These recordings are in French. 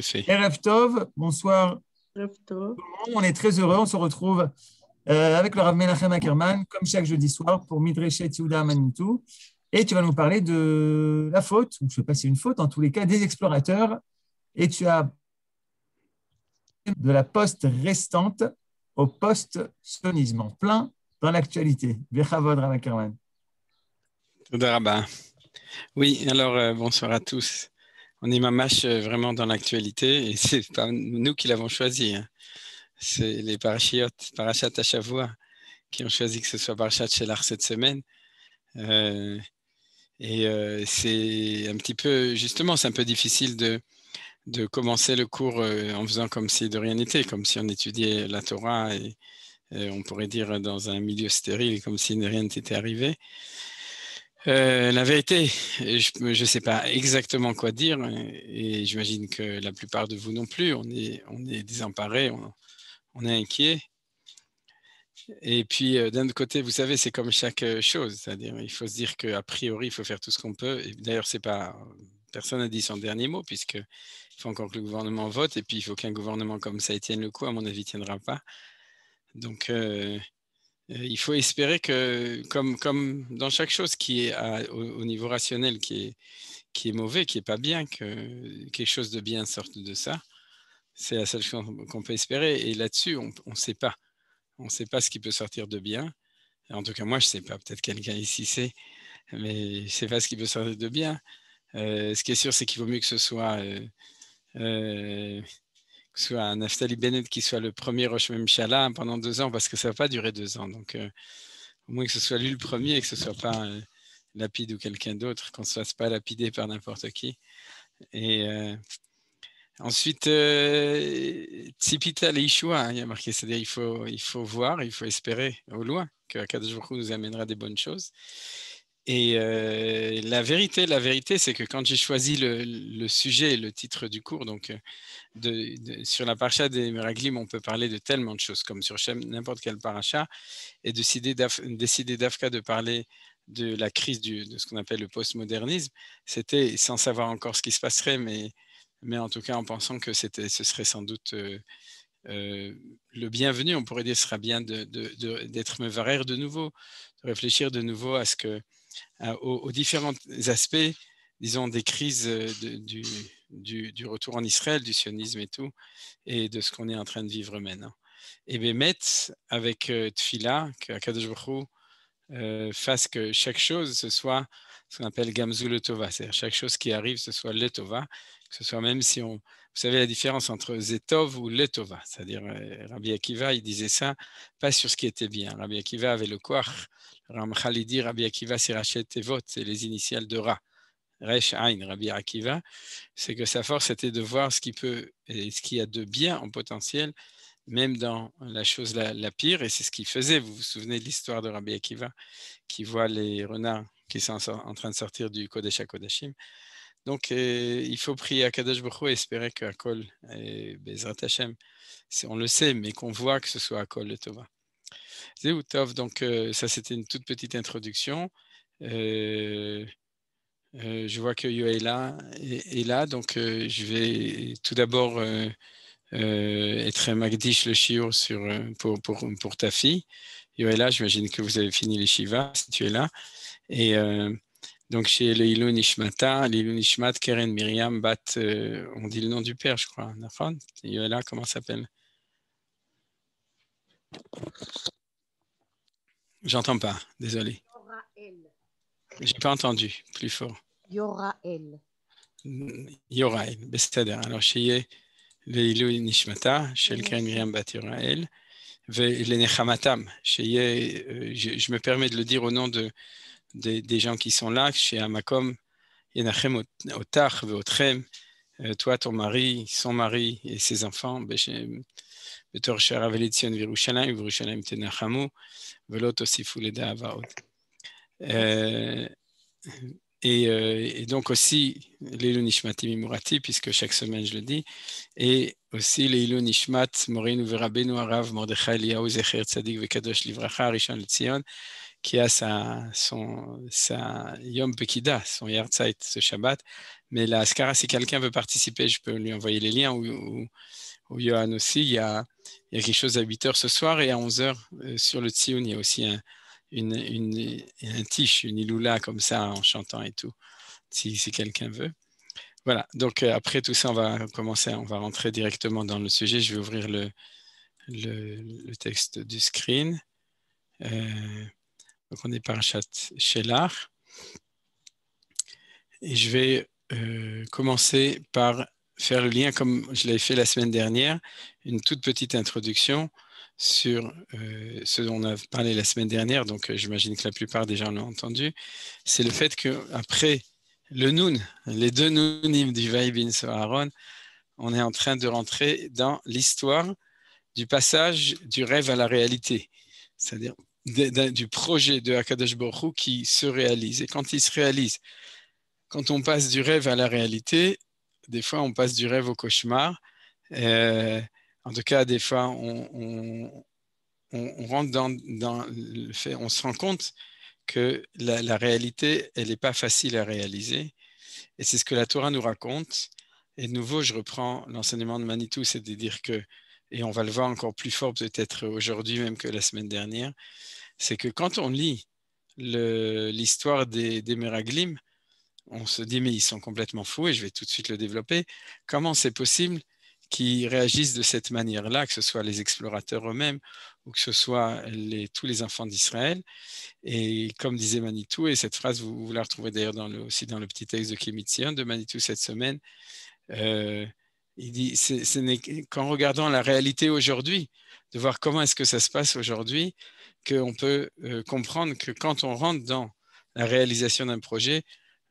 C'est fait. bonsoir. On est très heureux, on se retrouve euh, avec le Rav Menachem comme chaque jeudi soir, pour Midreshet Yehuda Manitou. Et tu vas nous parler de la faute, ou je ne sais pas si une faute, en tous les cas, des explorateurs. Et tu as de la poste restante au poste sonisme en plein dans l'actualité. Bechavod Rav Oui, alors euh, bonsoir à tous on est mamache euh, vraiment dans l'actualité et c'est pas nous qui l'avons choisi. Hein. C'est les parachiotes, parachat à qui ont choisi que ce soit parachat chez l'art cette semaine. Euh, et euh, c'est un petit peu, justement, c'est un peu difficile de, de commencer le cours en faisant comme si de rien n'était, comme si on étudiait la Torah et, et, on pourrait dire dans un milieu stérile, comme si rien n'était arrivé. Euh, la vérité, je ne sais pas exactement quoi dire et j'imagine que la plupart de vous non plus, on est, on est désemparés, on, est inquiets. Et puis euh, d'un côté, vous savez, c'est comme chaque euh, chose, c'est-à-dire il faut se dire qu'a priori, il faut faire tout ce qu'on peut. d'ailleurs, c'est pas personne n'a dit son dernier mot puisque il faut encore que le gouvernement vote et puis il faut qu'un gouvernement comme ça tienne le coup. À mon avis, tiendra pas. Donc euh, il faut espérer que, comme, comme dans chaque chose qui est au, niveau rationnel, qui est, qui est mauvais, qui n'est pas bien, que quelque chose de bien sorte de ça. C'est la seule chose qu'on peut espérer. Et là-dessus, on ne sait pas. On ne sait pas ce qui peut sortir de bien. En tout cas, moi, je ne sais pas. Peut-être quelqu'un ici sait, mais je ne sais pas ce qui peut sortir de bien. Euh, ce qui est sûr, c'est qu'il vaut mieux que ce soit euh, que soit un Naftali Bennett qui soit le premier Rosh Memchala pendant deux ans, parce que ça ne va pas durer deux ans. Donc, euh, au moins que ce soit lui le premier et que ce ne soit pas euh, Lapide ou quelqu'un d'autre, qu'on ne se fasse pas lapider par n'importe qui. Et euh, ensuite, Tzipita le hein, il y a marqué, c'est-à-dire il faut, il faut voir, il faut espérer au loin que jours nous amènera des bonnes choses. Et euh, la vérité, la vérité, c'est que quand j'ai choisi le, sujet et le titre du cours, donc euh, sur la paracha des Meraglim, on peut parler de tellement de choses, comme sur n'importe quel paracha, et décider d'Afka de parler de la crise de ce qu'on appelle le postmodernisme, c'était sans savoir encore ce qui se passerait, mais, mais en tout cas en pensant que ce serait sans doute euh, le bienvenu, on pourrait dire, ce sera bien d'être de, de, de nouveau, de réfléchir de nouveau à ce que euh, aux, différents aspects, disons, des crises euh, du, retour en Israël, du sionisme et tout, et de ce qu'on est en train de vivre maintenant. Et Bémet, avec euh, Tfila, que Baruch fasse que chaque chose, ce soit ce qu'on appelle Gamzou le Tova, c'est-à-dire chaque chose qui arrive, ce soit le Tova, que ce soit même si on... Vous savez la différence entre Zetov ou le Tova, c'est-à-dire Rabbi Akiva, il disait ça, pas sur ce qui était bien. Rabbi Akiva avait le Koach, Ramchal dit Rabbi Akiva et vote, c'est les initiales de Ra. Resh Ain, Rabbi Akiva, c'est que sa force était de voir ce qui peut ce qu'il y a de bien en potentiel, même dans la chose la, pire, et c'est ce qu'il faisait. Vous vous souvenez de l'histoire de Rabbi Akiva qui voit les renards qui sont en train de sortir du Kodesh à Donc, euh, il faut prier à Kadosh Baruch et espérer qu'Akol et Bezrat Hashem, on le sait, mais qu'on voit que ce soit Akol et Tova. Zéhoutov, donc euh, ça c'était une toute petite introduction. Euh, euh, je vois que Yo est là, là donc je vais tout d'abord être Magdish le Shiur sur, pour, pour, ta fille. Yo j'imagine que vous avez fini les Shiva si tu es là. Et donc chez le Ilou Nishmata, l'Ilou Nishmat, Keren Miriam, Bat, on dit le nom du père, je crois. Yo est là, comment s'appelle J'entends pas, désolé. J'ai pas entendu plus fort. Yor'ael, mm, Yor'ael, Bestader. Alors, Shiye, Leilou Nishmata, Shelkren Riam Bat Yoraël, Lenechamatam. Shiye, euh, je me permets de le dire au nom de, de, des gens qui sont là, chez Amakom, Yenachem Otach, Veotrem, euh, toi, ton mari, son mari et ses enfants, Beshem. Euh, et, euh, et, donc aussi l'Elo Nishmati Mimurati puisque chaque semaine je le dis, et aussi l'Elo Nishmat Morinu Verabenu Arav Mordechai Eliyahu Zecher Tzadik Vekadosh Livracha Rishon Lezion, qui a sa, son, sa Yom Pekida, son Yartzeit, ce Shabbat. Mais la Askara, si quelqu'un veut participer, je peux lui envoyer les liens ou Yohan aussi. Il y, a, quelque chose à 8h ce soir et à 11h euh, sur le tsun il y a aussi un, une, une, un tiche, une iloula comme ça en chantant et tout, si, quelqu'un veut. Voilà, donc euh, après tout ça, on va commencer, on va rentrer directement dans le sujet. Je vais ouvrir le, le, texte du screen. Euh, donc on est par chat l'art Et je vais commencer par faire le lien, comme je l'avais fait la semaine dernière, une toute petite introduction sur euh, ce dont on a parlé la semaine dernière, donc euh, j'imagine que la plupart des gens l'ont entendu, c'est le fait qu'après le Noun, les deux Nounim du Vaibin Soharon, on est en train de rentrer dans l'histoire du passage du rêve à la réalité, c'est-à-dire du projet de Hakadosh Baruch qui se réalise. Et quand il se réalise, quand on passe du rêve à la réalité, des fois, on passe du rêve au cauchemar. Euh, en tout cas, des fois, on, rentre dans, on se rend compte que la, réalité, elle n'est pas facile à réaliser. Et c'est ce que la Torah nous raconte. Et de nouveau, je reprends l'enseignement de Manitou, c'est de dire que, et on va le voir encore plus fort peut-être aujourd'hui même que la semaine dernière, c'est que quand on lit l'histoire des, des on se dit mais ils sont complètement fous et je vais tout de suite le développer. Comment c'est possible qu'ils réagissent de cette manière-là, que ce soit les explorateurs eux-mêmes ou que ce soit tous les enfants d'Israël Et comme disait Manitou, et cette phrase vous, la retrouvez d'ailleurs aussi dans le petit texte de Kémitien de Manitou cette semaine, euh, il dit ce n'est qu'en regardant la réalité aujourd'hui, de voir comment est-ce que ça se passe aujourd'hui, qu'on peut euh, comprendre que quand on rentre dans la réalisation d'un projet,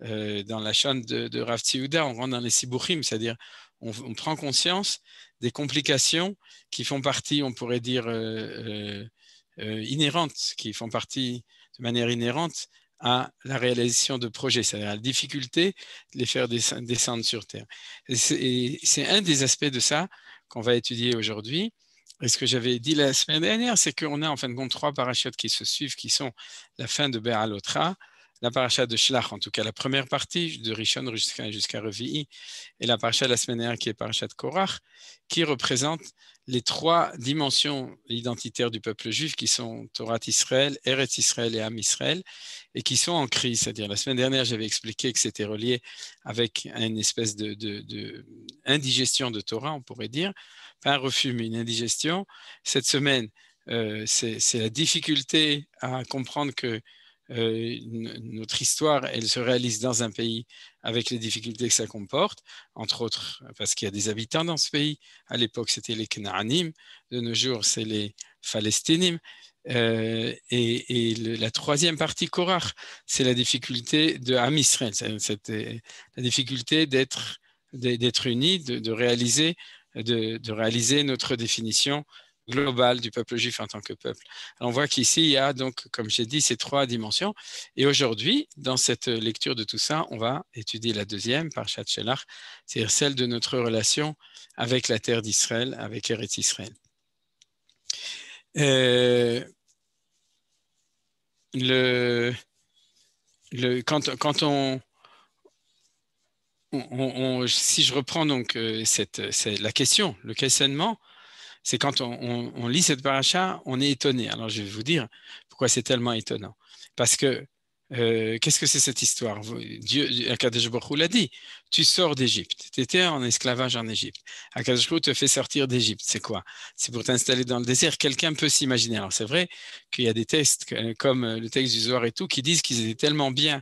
euh, dans la chaîne de, de Rav on rentre dans les sibuchim, c'est-à-dire on, prend conscience des complications qui font partie, on pourrait dire, euh, euh, inhérentes, qui font partie de manière inhérente à la réalisation de projets, c'est-à-dire à la difficulté de les faire descendre sur Terre. C'est un des aspects de ça qu'on va étudier aujourd'hui. Et ce que j'avais dit la semaine dernière, c'est qu'on a en fin de compte trois parachutes qui se suivent, qui sont la fin de Béalotra, la paracha de Shlach, en tout cas la première partie, de Rishon jusqu'à jusqu Revi'i, et la paracha de la semaine dernière qui est paracha de Korach, qui représente les trois dimensions identitaires du peuple juif qui sont Torah Israël, Eretz Israël et Am Israël, et qui sont en crise. C'est-à-dire, la semaine dernière, j'avais expliqué que c'était relié avec une espèce de, de, de Torah, on pourrait dire, pas un refus, mais une indigestion. Cette semaine, euh, c'est la difficulté à comprendre que euh, notre histoire, elle se réalise dans un pays avec les difficultés que ça comporte, entre autres parce qu'il y a des habitants dans ce pays. À l'époque, c'était les Knaanim, de nos jours, c'est les Palestinim. Euh, et, la troisième partie, Korach, c'est la difficulté de Am c'était la difficulté d'être unis, de, de, réaliser notre définition global du peuple juif en tant que peuple. Alors on voit qu'ici, il y a donc, comme j'ai dit, ces trois dimensions. Et aujourd'hui, dans cette lecture de tout ça, on va étudier la deuxième, par Shelach, c'est-à-dire celle de notre relation avec la terre d'Israël, avec Eretz Israël. Euh, le, le, quand, quand on, si je reprends donc euh, la question, le questionnement, c'est quand on, lit cette paracha, on est étonné. Alors je vais vous dire pourquoi c'est tellement étonnant. Parce que euh, qu'est-ce que c'est cette histoire Dieu, Akadosh l'a dit, tu sors d'Égypte, tu étais en esclavage en Égypte. Akadosh Baruch te fait sortir d'Égypte, c'est quoi C'est pour t'installer dans le désert. Quelqu'un peut s'imaginer. Alors c'est vrai qu'il y a des textes comme euh, le texte du Zohar et tout qui disent qu'ils étaient tellement bien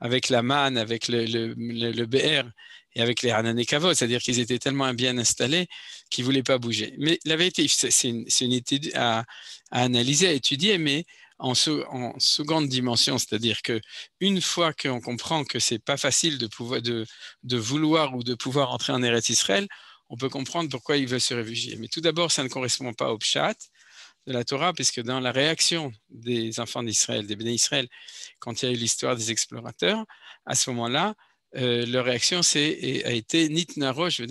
avec la manne, avec le BR et avec les Hanan et Kavod, c'est-à-dire qu'ils étaient tellement bien installés qu'ils ne voulaient pas bouger. Mais la vérité, c'est une, étude à, analyser, à étudier, mais en, seconde dimension, c'est-à-dire qu'une fois qu'on comprend que c'est pas facile de, de, vouloir ou de pouvoir entrer en Eretz Israël, on peut comprendre pourquoi ils veulent se réfugier. Mais tout d'abord, ça ne correspond pas au Pshat de la Torah, puisque dans la réaction des enfants d'Israël, des béni Israël, quand il y a eu l'histoire des explorateurs, à ce moment-là, euh, leur réaction a été Nitnaro, C'est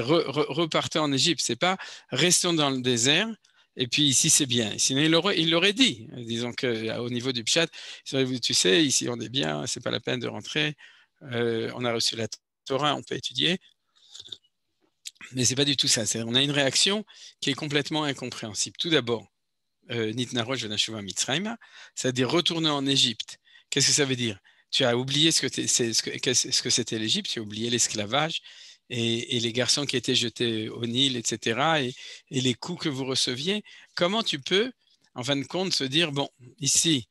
re, en Égypte. C'est pas restons dans le désert. Et puis ici, c'est bien. Sinon, il l'aurait dit. Disons qu'au euh, niveau du Pchat, tu sais, ici, on est bien, c'est pas la peine de rentrer. Euh, on a reçu la Torah, on peut étudier. Mais c'est pas du tout ça. On a une réaction qui est complètement incompréhensible. Tout d'abord, Nit je vais Mitzraima, c'est-à-dire retourner en Égypte. Qu'est-ce que ça veut dire tu as oublié ce que que c'était l'Égypte, tu as oublié l'esclavage et, les garçons qui étaient jetés au Nil, etc. Et, les coups que vous receviez. Comment tu peux, en fin de compte, se dire bon, ici,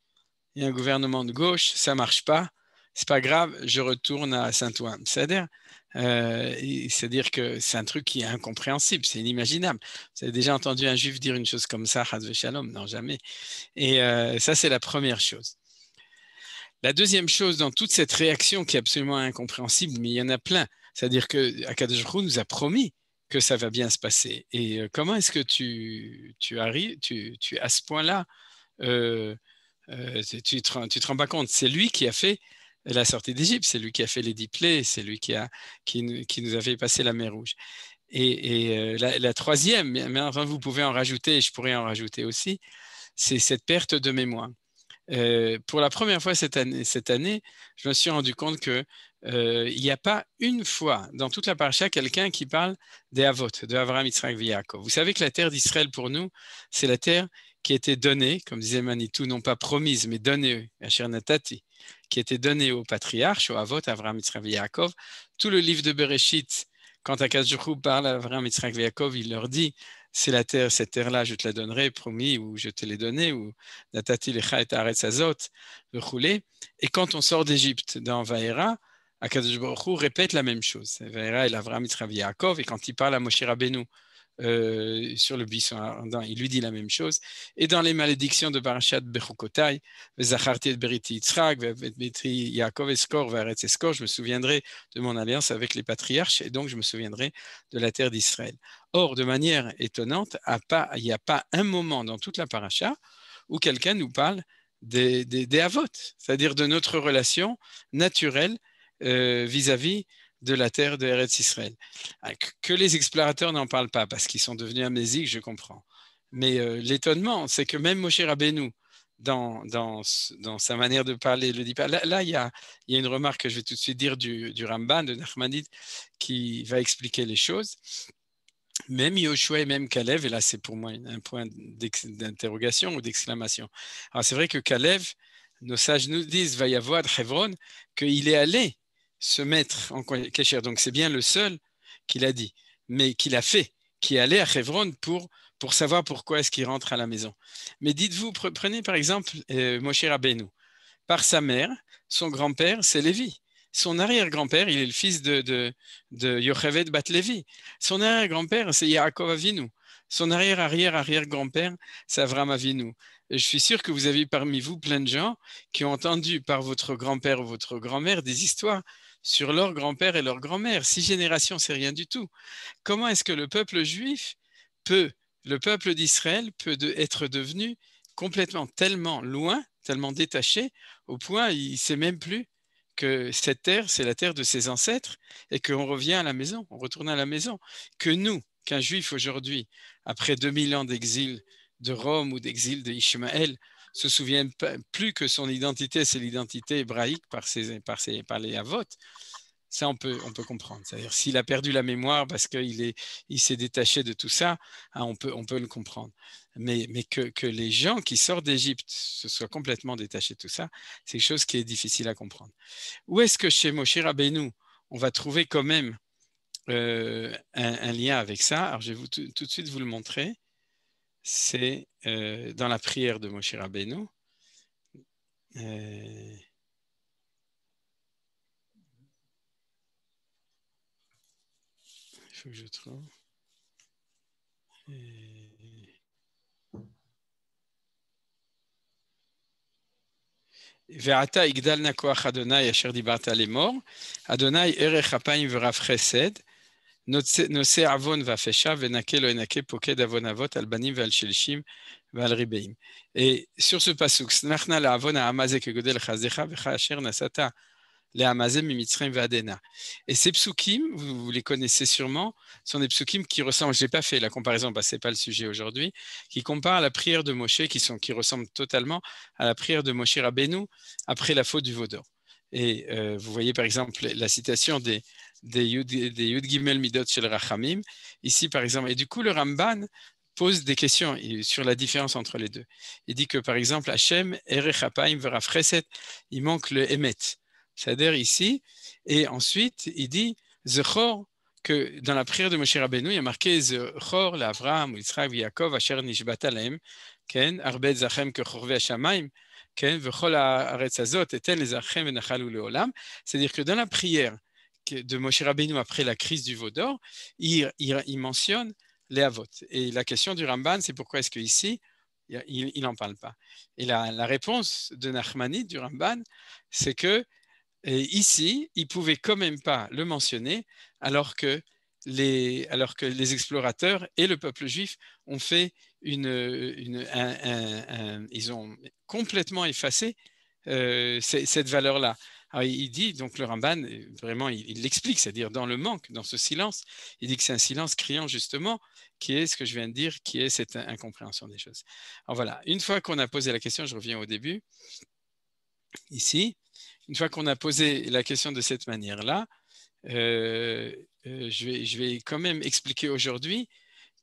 il y a un gouvernement de gauche, ça marche pas, c'est pas grave, je retourne à Saint-Ouen. C'est-à-dire, euh, c'est-à-dire que c'est un truc qui est incompréhensible, c'est inimaginable. Vous avez déjà entendu un juif dire une chose comme ça, Shalom Non, jamais. Et euh, ça, c'est la première chose. La deuxième chose dans toute cette réaction qui est absolument incompréhensible, mais il y en a plein, c'est-à-dire que Akadosh nous a promis que ça va bien se passer. Et euh, comment est-ce que tu, tu arrives, à ce point-là, euh, euh, tu, te, te, rends pas compte, c'est lui qui a fait la sortie d'Égypte, c'est lui qui a fait les dix c'est lui qui, nous a fait passer la mer Rouge. Et, la, la, troisième, mais enfin, vous pouvez en rajouter, je pourrais en rajouter aussi, c'est cette perte de mémoire. Euh, pour la première fois cette année, je me suis rendu compte que euh, il n'y a pas une fois dans toute la parasha quelqu'un qui parle des Havot, de Avraham, Yitzhak, Viyakov. Vous savez que la terre d'Israël, pour nous, c'est la terre qui a été donnée, comme disait Manitou, non pas promise, mais donnée, à Shernatati, qui a été donnée au patriarche, au Avot, Avraham, Yitzhak, Viyakov. Tout le livre de Bereshit, quand Akadjurou parle à Avraham, Yitzhak, Viyakov, il leur dit c'est la terre, cette terre-là, je te la donnerai, promis, ou je te l'ai donnée, ou Natati lecha et aretz azot, Et quand on sort d'Égypte dans Vaera, Akadosh Baruch répète la même chose. Vaera et l'Avram Yitzhav Yaakov, et quand il parle à Moshe Rabbeinu euh, sur le buisson ardent, il lui dit la même chose. Et dans les malédictions de Barashat Bechukotai, Zacharti et Beriti Yitzhak, Eskor, je me souviendrai de mon alliance avec les patriarches, et donc je me souviendrai de la terre d'Israël. Or, de manière étonnante, il n'y a pas un moment dans toute la paracha où quelqu'un nous parle des, des, avotes, c'est-à-dire de notre relation naturelle euh, vis-à-vis de la terre de Eretz Israël. Ah, que les explorateurs n'en parlent pas parce qu'ils sont devenus amnésiques, je comprends. Mais euh, l'étonnement, c'est que même Moshe Rabbeinu, dans, dans, dans, sa manière de parler, le dit pas. Là, il y, a, une remarque que je vais tout de suite dire du, du Ramban, de Nachmanid, qui va expliquer les choses même Yoshua et même Kalev, et là c'est pour moi un point d'interrogation ou d'exclamation. Alors c'est vrai que Kalev, nos sages nous disent, va y avoir Hebron, qu'il est allé se mettre en cachère. Donc c'est bien le seul qu'il a dit, mais qu'il a fait, qui est allé à Hebron pour, pour savoir pourquoi est-ce qu'il rentre à la maison. Mais dites-vous, prenez par exemple euh, Moshe Rabbeinu. Par sa mère, son grand-père, c'est Lévi son arrière-grand-père, il est le fils de, de, de Son arrière-grand-père, c'est Yaakov Avinu. Son arrière-arrière-arrière-grand-père, c'est Avram Avinu. je suis sûr que vous avez parmi vous plein de gens qui ont entendu par votre grand-père ou votre grand-mère des histoires sur leur grand-père et leur grand-mère. Six générations, c'est rien du tout. Comment est-ce que le peuple juif peut, le peuple d'Israël peut être devenu complètement tellement loin, tellement détaché, au point il ne sait même plus que cette terre, c'est la terre de ses ancêtres et qu'on revient à la maison, on retourne à la maison. Que nous, qu'un juif aujourd'hui, après 2000 ans d'exil de Rome ou d'exil de Ishmaël, se souvienne plus que son identité, c'est l'identité hébraïque par, ses, par, ses, par les avotes, ça, on peut, on peut comprendre. C'est-à-dire, s'il a perdu la mémoire parce qu'il est, il s'est détaché de tout ça, hein, on, peut, on peut le comprendre. Mais, mais que, les gens qui sortent d'Égypte se soient complètement détachés de tout ça, c'est quelque chose qui est difficile à comprendre. Où est-ce que chez Moshe Rabbeinu, on va trouver quand même euh, un, lien avec ça Alors, je vais vous, tout, de suite vous le montrer. C'est euh, dans la prière de Moshe Rabbeinu. Euh, que je trouve. Et... Verata igdal nakoach Adonai asher dibarta lemor Adonai erech apayim v'raf chesed nosse avon v'afesha v'nake lo enake poked avon albani albanim v'al shelshim v'al ribeim et sur ce pasuk snachna la avon ha'amazek egodel chazecha v'cha asher nasata les Amazem, Vadena. Et ces psukim, vous, les connaissez sûrement, sont des psukim qui ressemblent, je n'ai pas fait la comparaison, bah, ce n'est pas le sujet aujourd'hui, qui comparent la prière de Moshe, qui, sont, qui ressemble totalement à la prière de Moshe Rabbeinu après la faute du Vaudor. Et euh, vous voyez par exemple la citation des, des, Yud, Yud Gimel Midot Shel Rachamim, ici par exemple. Et du coup, le Ramban pose des questions sur la différence entre les deux. Il dit que par exemple, Hachem, Erechapaim, Verafreset, il manque le Emet c'est-à-dire ici. Et ensuite, il dit que dans la prière de Moshe Rabbeinu, il y a marqué C'est-à-dire que dans la prière de Moshe Rabbeinu après la crise du veau d'or, il, mentionne les avot. Et la question du Ramban, c'est pourquoi est-ce qu'ici, il n'en parle pas. Et la, réponse de Nachmanit, du Ramban, c'est que ici, ils ne pouvaient quand même pas le mentionner, alors que, les, alors que, les, explorateurs et le peuple juif ont fait une, ils ont complètement effacé euh, cette valeur-là. il dit, donc le Ramban, vraiment, il l'explique, c'est-à-dire dans le manque, dans ce silence, il dit que c'est un silence criant justement, qui est ce que je viens de dire, qui est cette incompréhension des choses. Alors voilà, une fois qu'on a posé la question, je reviens au début, ici, une fois qu'on a posé la question de cette manière-là, euh, euh, je, vais, quand même expliquer aujourd'hui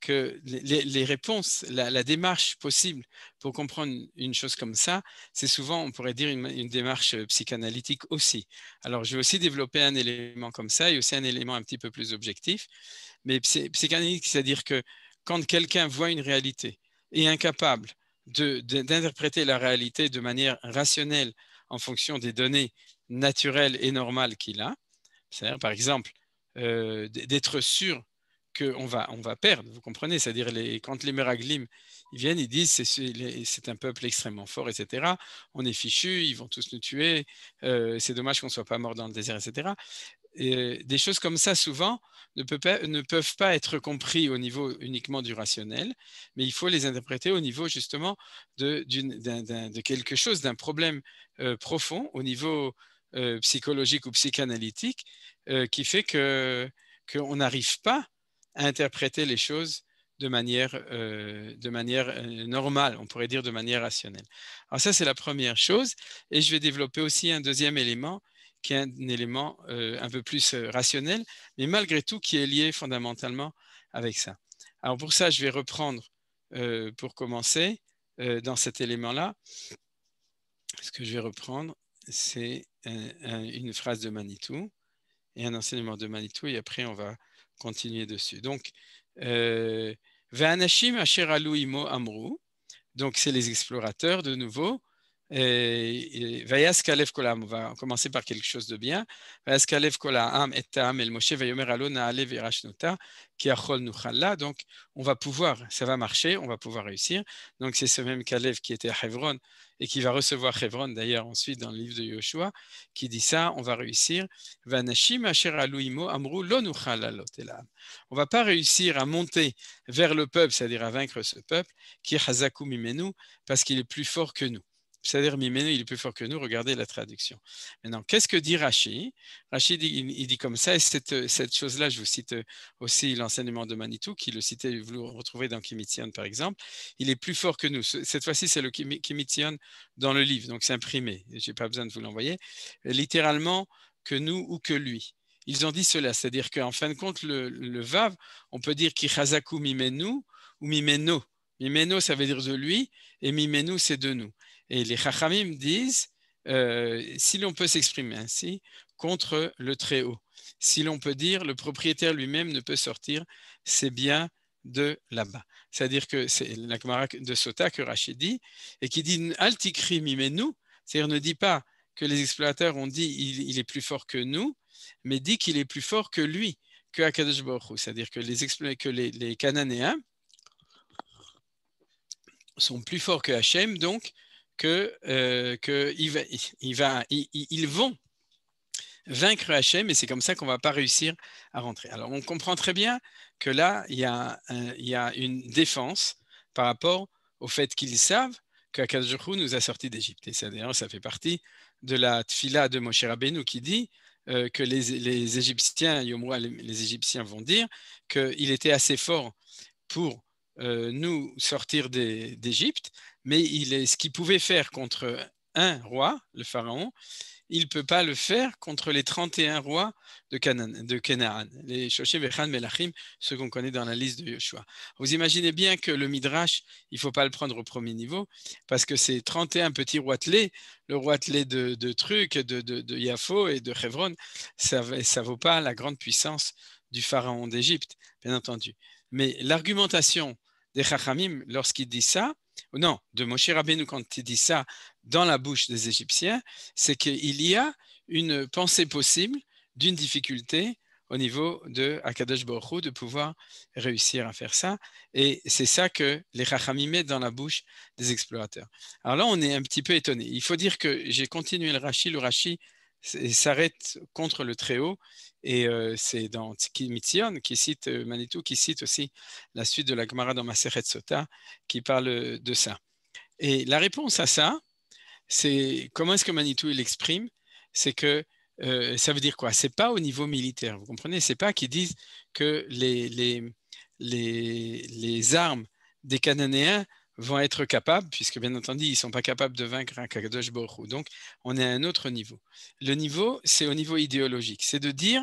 que les, réponses, la, démarche possible pour comprendre une chose comme ça, c'est souvent, on pourrait dire, une, une, démarche psychanalytique aussi. Alors, je vais aussi développer un élément comme ça et aussi un élément un petit peu plus objectif. Mais psychanalytique, c'est-à-dire que quand quelqu'un voit une réalité et est incapable d'interpréter la réalité de manière rationnelle en fonction des données naturelles et normales qu'il a. C'est-à-dire, par exemple, euh, d'être sûr qu'on va, on va perdre, vous comprenez C'est-à-dire, les, quand les Meraglim ils viennent, ils disent c'est un peuple extrêmement fort, etc. On est fichu, ils vont tous nous tuer, euh, c'est dommage qu'on ne soit pas mort dans le désert, etc. Euh, des choses comme ça, souvent, ne, peuvent pas être compris au niveau uniquement du rationnel, mais il faut les interpréter au niveau justement de, quelque chose, d'un problème euh, profond, au niveau euh, psychologique ou psychanalytique, qui fait qu'on n'arrive pas à interpréter les choses de manière, de manière normale, on pourrait dire de manière rationnelle. Alors ça, c'est la première chose, et je vais développer aussi un deuxième élément qui est un élément euh, un peu plus euh, rationnel, mais malgré tout qui est lié fondamentalement avec ça. Alors pour ça, je vais reprendre euh, pour commencer dans cet élément-là. Ce que je vais reprendre, c'est une phrase de Manitou et un enseignement de Manitou, et après on va continuer dessus. Donc, Ve'anashim asher imo amrou » donc c'est les explorateurs de nouveau, et Kolam, on va commencer par quelque chose de bien. Donc, on va pouvoir, ça va marcher, on va pouvoir réussir. Donc, c'est ce même Kalev qui était à Hebron et qui va recevoir Hebron d'ailleurs ensuite dans le livre de Yoshua qui dit ça, on va réussir. Vanashim ne Amru On va pas réussir à monter vers le peuple, c'est-à-dire à vaincre ce peuple qui parce qu'il est plus fort que nous. C'est-à-dire, Miméno, il est plus fort que nous, regardez la traduction. Maintenant, qu'est-ce que dit Rachid Rachid, il, dit comme ça, et cette, chose-là, je vous cite aussi l'enseignement de Manitou, qui le citait, vous le retrouvez dans Kimitsion », par exemple, il est plus fort que nous. Cette fois-ci, c'est le Kimitsion » dans le livre, donc c'est imprimé, je n'ai pas besoin de vous l'envoyer, littéralement, que nous ou que lui. Ils ont dit cela, c'est-à-dire qu'en fin de compte, le, Vav, on peut dire Kihazaku Mimenu ou Mimeno. Mimeno, ça veut dire de lui, et Mimenu, c'est de nous. Et les Chachamim disent, euh, si l'on peut s'exprimer ainsi, contre le Très-Haut. Si l'on peut dire, le propriétaire lui-même ne peut sortir ses biens de là-bas. C'est-à-dire que c'est la de Sota que Rachid dit, et qui dit Altikrimi, mais nous, c'est-à-dire ne dit pas que les exploitateurs ont dit il, est plus fort que nous, mais dit qu'il est plus fort que lui, que Akadosh c'est-à-dire que les, que les, les Cananéens sont plus forts que Hachem, donc que, euh, ils vont vaincre Hachem et c'est comme ça qu'on va pas réussir à rentrer. Alors on comprend très bien que là, il y a, une défense par rapport au fait qu'ils savent qu'Akadjurhu nous a sortis d'Égypte. Et ça, d'ailleurs, ça fait partie de la tfila de Moshe Rabbeinu qui dit euh, que les, Égyptiens, les, Égyptiens vont dire qu'il était assez fort pour euh, nous sortir d'Égypte, mais ce qu'il pouvait faire contre un roi, le pharaon, il ne peut pas le faire contre les 31 rois de, Canaan, de Canaan, les Shoshim, Melachim, ceux qu'on connaît dans la liste de Joshua. Vous imaginez bien que le Midrash, il faut pas le prendre au premier niveau, parce que c'est 31 petits roitelets, le roitelet de, de Truc, de, de, Yafo et de Hebron, ça ne vaut pas la grande puissance du pharaon d'Égypte, bien entendu. Mais l'argumentation des Chachamim, lorsqu'il dit ça, non, de Moshe Rabbeinu quand il dit ça dans la bouche des Égyptiens, c'est qu'il y a une pensée possible d'une difficulté au niveau de Akadosh Baruch de pouvoir réussir à faire ça. Et c'est ça que les rachamis mettent dans la bouche des explorateurs. Alors là, on est un petit peu étonné. Il faut dire que j'ai continué le Rashi. Le Rashi s'arrête contre le Très-Haut et c'est dans Mitzion qui cite Manitou, qui cite aussi la suite de la Gemara dans Maseret Sota, qui parle de ça. Et la réponse à ça, c'est comment est-ce que Manitou l'exprime C'est que ça veut dire quoi C'est pas au niveau militaire, vous comprenez C'est pas qu'ils disent que les armes des Cananéens vont être capables, puisque bien entendu, ils ne sont pas capables de vaincre un Kakadosh Borou. Donc, on est à un autre niveau. Le niveau, c'est au niveau idéologique. C'est de dire,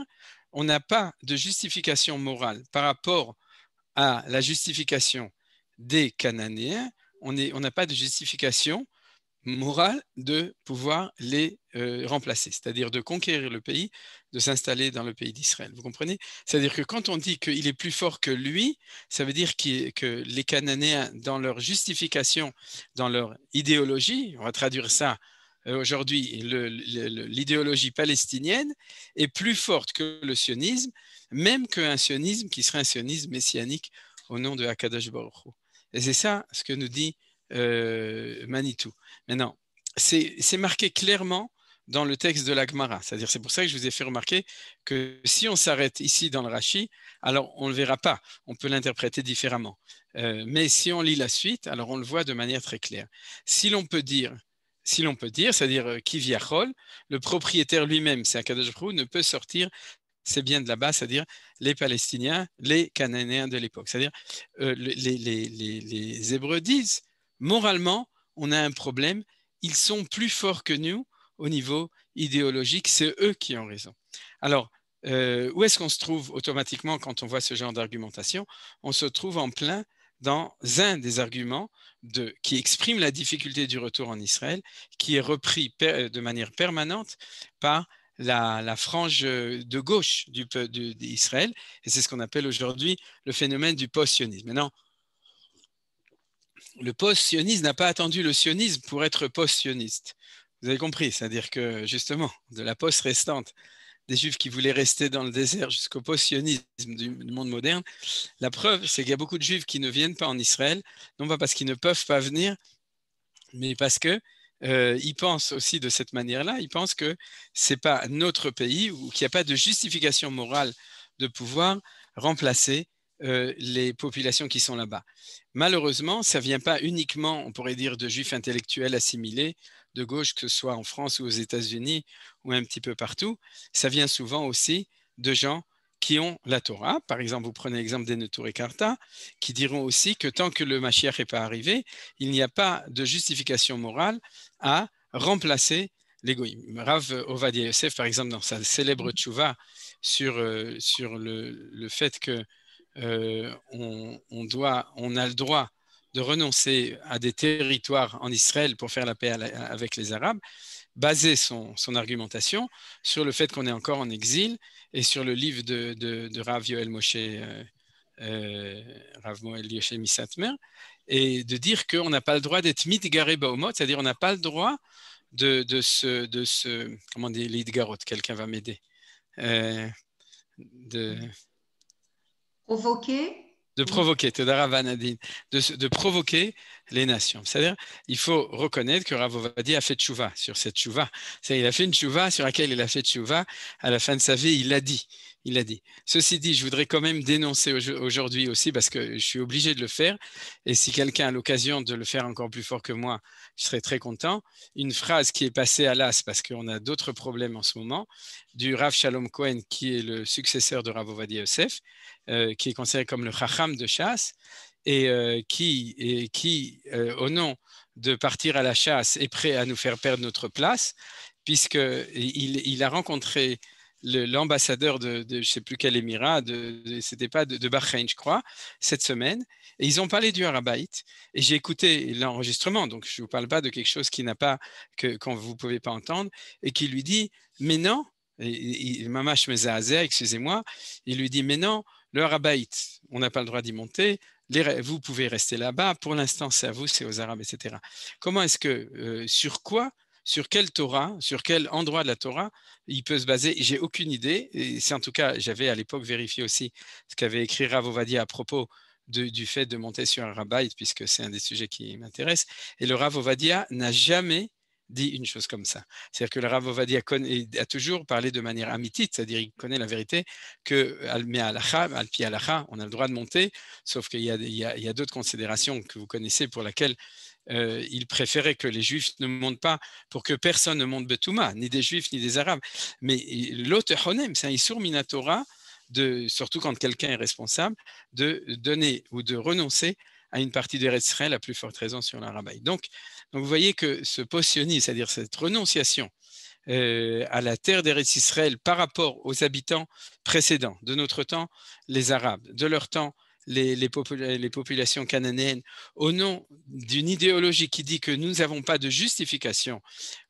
on n'a pas de justification morale par rapport à la justification des Cananéens. On n'a pas de justification morale de pouvoir les euh, remplacer, c'est-à-dire de conquérir le pays, de s'installer dans le pays d'Israël. Vous comprenez C'est-à-dire que quand on dit qu'il est plus fort que lui, ça veut dire que les Cananéens, dans leur justification, dans leur idéologie, on va traduire ça euh, aujourd'hui, l'idéologie palestinienne est plus forte que le sionisme, même qu'un sionisme qui serait un sionisme messianique au nom de Akadash Baruch Et c'est ça ce que nous dit euh, Manitou. Maintenant, c'est marqué clairement dans le texte de l'Agmara. C'est-à-dire, c'est pour ça que je vous ai fait remarquer que si on s'arrête ici dans le Rashi, alors on ne le verra pas, on peut l'interpréter différemment. Euh, mais si on lit la suite, alors on le voit de manière très claire. Si l'on peut dire, si l'on peut dire, c'est-à-dire Kiviachol, euh, le propriétaire lui-même, c'est Akadosh ne peut sortir c'est bien de là-bas, c'est-à-dire les Palestiniens, les Cananéens de l'époque. C'est-à-dire euh, les, les, Hébreux disent, moralement, on a un problème, ils sont plus forts que nous, au niveau idéologique, c'est eux qui ont raison. Alors, euh, où est-ce qu'on se trouve automatiquement quand on voit ce genre d'argumentation On se trouve en plein dans un des arguments qui exprime la difficulté du retour en Israël, qui est repris de manière permanente par la, frange de gauche du, d'Israël, et c'est ce qu'on appelle aujourd'hui le phénomène du post-sionisme. Maintenant, le post-sionisme n'a pas attendu le sionisme pour être post-sioniste. Vous avez compris, c'est-à-dire que justement, de la poste restante, des juifs qui voulaient rester dans le désert jusqu'au post-sionisme du, monde moderne, la preuve, c'est qu'il y a beaucoup de juifs qui ne viennent pas en Israël, non pas parce qu'ils ne peuvent pas venir, mais parce que euh, ils pensent aussi de cette manière-là, ils pensent que ce n'est pas notre pays ou qu'il n'y a pas de justification morale de pouvoir remplacer euh, les populations qui sont là-bas. Malheureusement, ça ne vient pas uniquement, on pourrait dire, de juifs intellectuels assimilés de gauche, que ce soit en France ou aux États-Unis ou un petit peu partout, ça vient souvent aussi de gens qui ont la Torah. Par exemple, vous prenez l'exemple des et Karta, qui diront aussi que tant que le Mashiach n'est pas arrivé, il n'y a pas de justification morale à remplacer l'égoïsme. Rav Ovadia Yosef, par exemple, dans sa célèbre tchouva sur, euh, sur le, fait que euh, on, doit, on a le droit de renoncer à des territoires en Israël pour faire la paix avec les Arabes, baser son, son argumentation sur le fait qu'on est encore en exil et sur le livre de, de, de Rav Yoel Moshe, euh, euh, Rav Moel Misatmer, et de dire qu'on n'a pas le droit d'être mitgaré baumot, c'est-à-dire on n'a pas le droit de, de, ce, de ce, comment dire, l'idgarot, quelqu'un va m'aider, euh, de... Provoquer de provoquer, Tedara Vanadine, de, de provoquer les nations. C'est-à-dire, il faut reconnaître que Rav a fait chouva sur cette tchouva. C'est-à-dire, il a fait une tchouva sur laquelle il a fait tchouva. À la fin de sa vie, il l'a dit. Il a dit. Ceci dit, je voudrais quand même dénoncer aujourd'hui aussi parce que je suis obligé de le faire. Et si quelqu'un a l'occasion de le faire encore plus fort que moi, je serais très content. Une phrase qui est passée à l'as parce qu'on a d'autres problèmes en ce moment du Rav Shalom Cohen qui est le successeur de Rav Yosef, euh, qui est considéré comme le Chacham de chasse et euh, qui, et qui euh, au nom de partir à la chasse, est prêt à nous faire perdre notre place, puisqu'il il a rencontré l'ambassadeur de, je ne sais plus quel émirat, de, c'était pas de, de, Bahreïn, je crois, cette semaine. Et ils ont parlé du Harabaït. Et j'ai écouté l'enregistrement, donc je ne vous parle pas de quelque chose qui n'a pas, que, quand vous ne pouvez pas entendre, et qui lui dit, mais non, Mamash Mezahazer, excusez-moi, il lui dit, mais non, le Harabaït, on n'a pas le droit d'y monter, vous pouvez rester là-bas, pour l'instant c'est à vous, c'est aux Arabes, etc. Comment est-ce que, euh, sur quoi sur quelle Torah, sur quel endroit de la Torah il peut se baser. J'ai aucune idée. C'est en tout cas, j'avais à l'époque vérifié aussi ce qu'avait écrit Rav Ovadia à propos du fait de monter sur un rabbite puisque c'est un des sujets qui m'intéresse. Et le Rav Ovadia n'a jamais dit une chose comme ça. C'est-à-dire que le Rav Ovadia a toujours parlé de manière amitite, c'est-à-dire qu'il connaît la vérité que al on a le droit de monter, sauf qu'il y a, d'autres considérations que vous connaissez pour laquelle euh, il préférait que les Juifs ne montent pas pour que personne ne monte Betouma, ni des Juifs, ni des Arabes. Mais l'autre Honem, c'est un Issour Minatora, surtout quand quelqu'un est responsable, de donner ou de renoncer à une partie des Israël, à plus forte raison sur la Donc, vous voyez que ce potionnisme, c'est-à-dire cette renonciation euh, à la terre d'Eretz Israël par rapport aux habitants précédents, de notre temps, les Arabes, de leur temps, les, populations cananéennes au nom d'une idéologie qui dit que nous n'avons pas de justification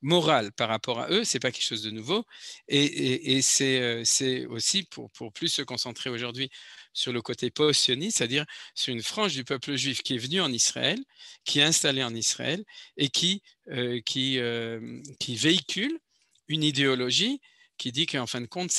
morale par rapport à eux, c'est pas quelque chose de nouveau. Et, euh, c'est aussi, pour, plus se concentrer aujourd'hui sur le côté post-sioniste, c'est-à-dire sur une frange du peuple juif qui est venu en Israël, qui est installé en Israël et qui, euh, euh, qui, véhicule une idéologie qui dit qu'en fin de compte,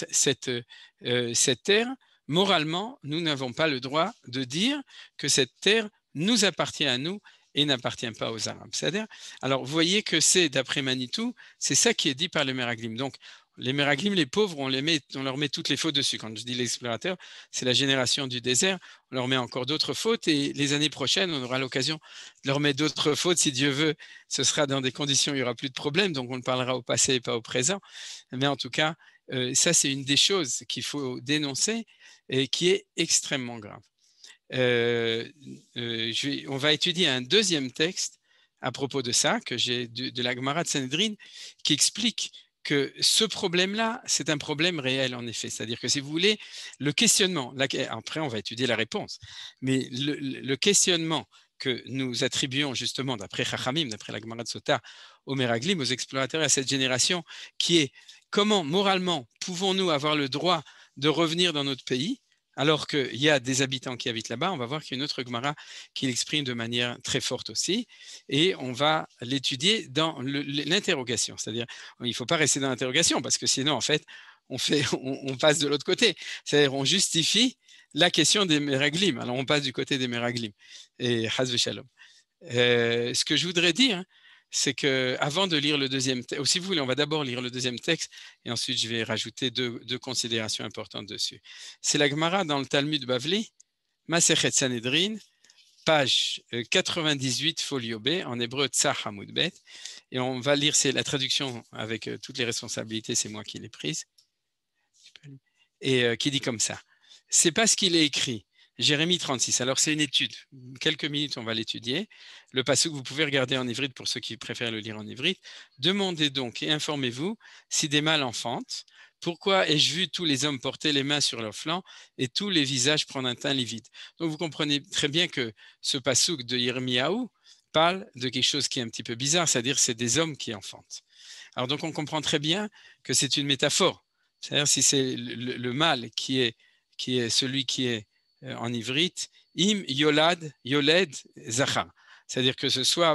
euh, cette, terre, moralement, nous n'avons pas le droit de dire que cette terre nous appartient à nous et n'appartient pas aux Arabes. C'est-à-dire, alors vous voyez que c'est, d'après Manitou, c'est ça qui est dit par le Meraglim. Donc, les Meraglim, les pauvres, on, leur met toutes les fautes dessus. Quand je dis l'explorateur, c'est la génération du désert. On leur met encore d'autres fautes et les années prochaines, on aura l'occasion de leur mettre d'autres fautes. Si Dieu veut, ce sera dans des conditions où il n'y aura plus de problèmes, Donc on ne parlera au passé et pas au présent. Mais en tout cas, euh, ça, c'est une des choses qu'il faut dénoncer et qui est extrêmement grave. Euh, euh, on va étudier un deuxième texte à propos de ça, que j'ai de, de la Gemara de Sanhedrin, qui explique que ce problème-là, c'est un problème réel en effet. C'est-à-dire que si vous voulez, le questionnement, après on va étudier la réponse, mais le, questionnement que nous attribuons justement, d'après Chachamim, d'après la Gemara de Sota, aux Meraglim, aux explorateurs et à cette génération, qui est comment moralement pouvons-nous avoir le droit de revenir dans notre pays alors qu'il y a des habitants qui habitent là-bas. On va voir qu'il y a une autre Gemara qui l'exprime de manière très forte aussi, et on va l'étudier dans l'interrogation. C'est-à-dire, il ne faut pas rester dans l'interrogation, parce que sinon, en fait, on, passe de l'autre côté. C'est-à-dire, on justifie la question des Meraglim. Alors, on passe du côté des Meraglim, et Hazve Shalom. Euh, ce que je voudrais dire, c'est que avant de lire le deuxième texte, ou si vous voulez, on va d'abord lire le deuxième texte et ensuite je vais rajouter deux, considérations importantes dessus. C'est la Gemara dans le Talmud Bavli, Maserhet Sanhedrin, page 98, euh, folio B, en hébreu Tzah Hamudbet. Et on va lire, c'est la traduction avec euh, toutes les responsabilités, c'est moi qui l'ai prise, et euh, qui dit comme ça. C'est pas ce qu'il est écrit, Jérémie 36. Alors, c'est une étude. Quelques minutes, on va l'étudier. Le passouk, vous pouvez regarder en ivrite pour ceux qui préfèrent le lire en ivrite. Demandez donc et informez-vous si des mâles enfantent. Pourquoi ai-je vu tous les hommes porter les mains sur leurs flancs et tous les visages prendre un teint livide Donc, vous comprenez très bien que ce passouk de Yirmiyahu parle de quelque chose qui est un petit peu bizarre, c'est-à-dire c'est des hommes qui enfantent. Alors, donc, on comprend très bien que c'est une métaphore. C'est-à-dire, si c'est le, mâle qui est, qui est celui qui est euh, en ivrite, im yolad, yoled Zaha C'est-à-dire que ce soit,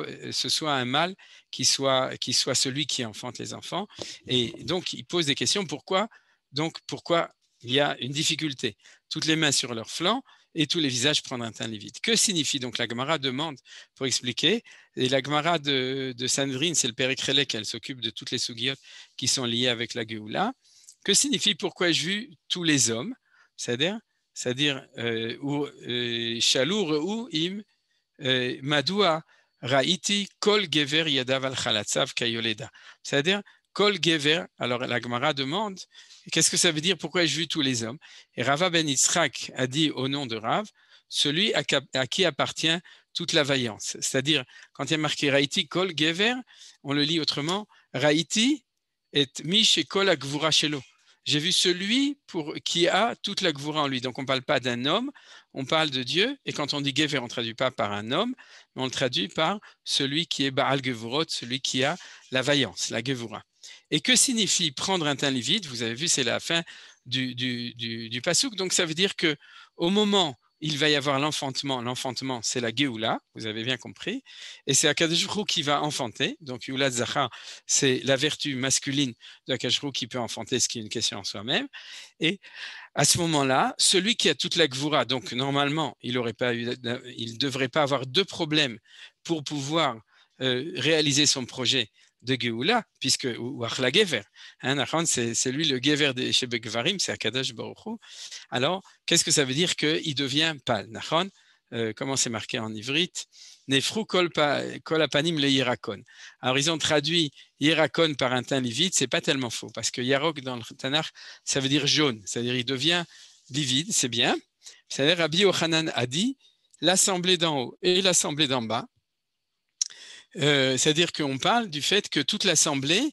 un mâle qui soit, celui qui enfante les enfants. Et donc, il pose des questions. Pourquoi Donc, pourquoi il y a une difficulté Toutes les mains sur leurs flancs et tous les visages prendre un teint livide. Que signifie donc la Gemara demande pour expliquer Et la Gemara de, Sandrine, c'est le père qui elle s'occupe de toutes les sougiotes qui sont liées avec la Géoula. Que signifie pourquoi ai-je vu tous les hommes C'est-à-dire c'est-à-dire euh, euh, Shalou ou Im euh, Madua Raiti Kol Gever Yadav Al Khalatsav Kayoleda. C'est-à-dire Kol Gever. Alors la Gemara demande qu'est-ce que ça veut dire Pourquoi ai-je vu tous les hommes Et Rava Ben Yitzhak a dit au nom de Rav celui à qui appartient toute la vaillance. C'est-à-dire, quand il y a marqué Raiti Kol Gever, on le lit autrement Raiti et Mish Kol Shelo. J'ai vu celui pour, qui a toute la Gvoura en lui. Donc on ne parle pas d'un homme, on parle de Dieu. Et quand on dit Gever, on ne traduit pas par un homme, mais on le traduit par celui qui est Baal Gevurot, celui qui a la vaillance, la Gevura. Et que signifie prendre un teint vide Vous avez vu, c'est la fin du, pasouk. Donc ça veut dire que au moment il va y avoir l'enfantement. L'enfantement, c'est la Géoula, vous avez bien compris. Et c'est Akadjrou qui va enfanter. Donc, Yula Zahra, c'est la vertu masculine d'Akadjrou qui peut enfanter, ce qui est une question en soi-même. Et à ce moment-là, celui qui a toute la Gvura, donc normalement, il ne devrait pas avoir deux problèmes pour pouvoir euh, réaliser son projet de Géoula, puisque hein, c'est lui le Gever des Shebekvarim, c'est Akadash Baruchu. Alors, qu'est-ce que ça veut dire qu'il devient pâle euh, comment c'est marqué en ivrite Nefru Kolpa le Alors, ils ont traduit Yirakon par un teint livide, c'est pas tellement faux, parce que Yarok dans le Tanakh, ça veut dire jaune, c'est-à-dire il devient livide, c'est bien. cest Rabbi Ochanan a dit l'assemblée d'en haut et l'assemblée d'en bas euh, c'est-à-dire qu'on parle du fait que toute l'assemblée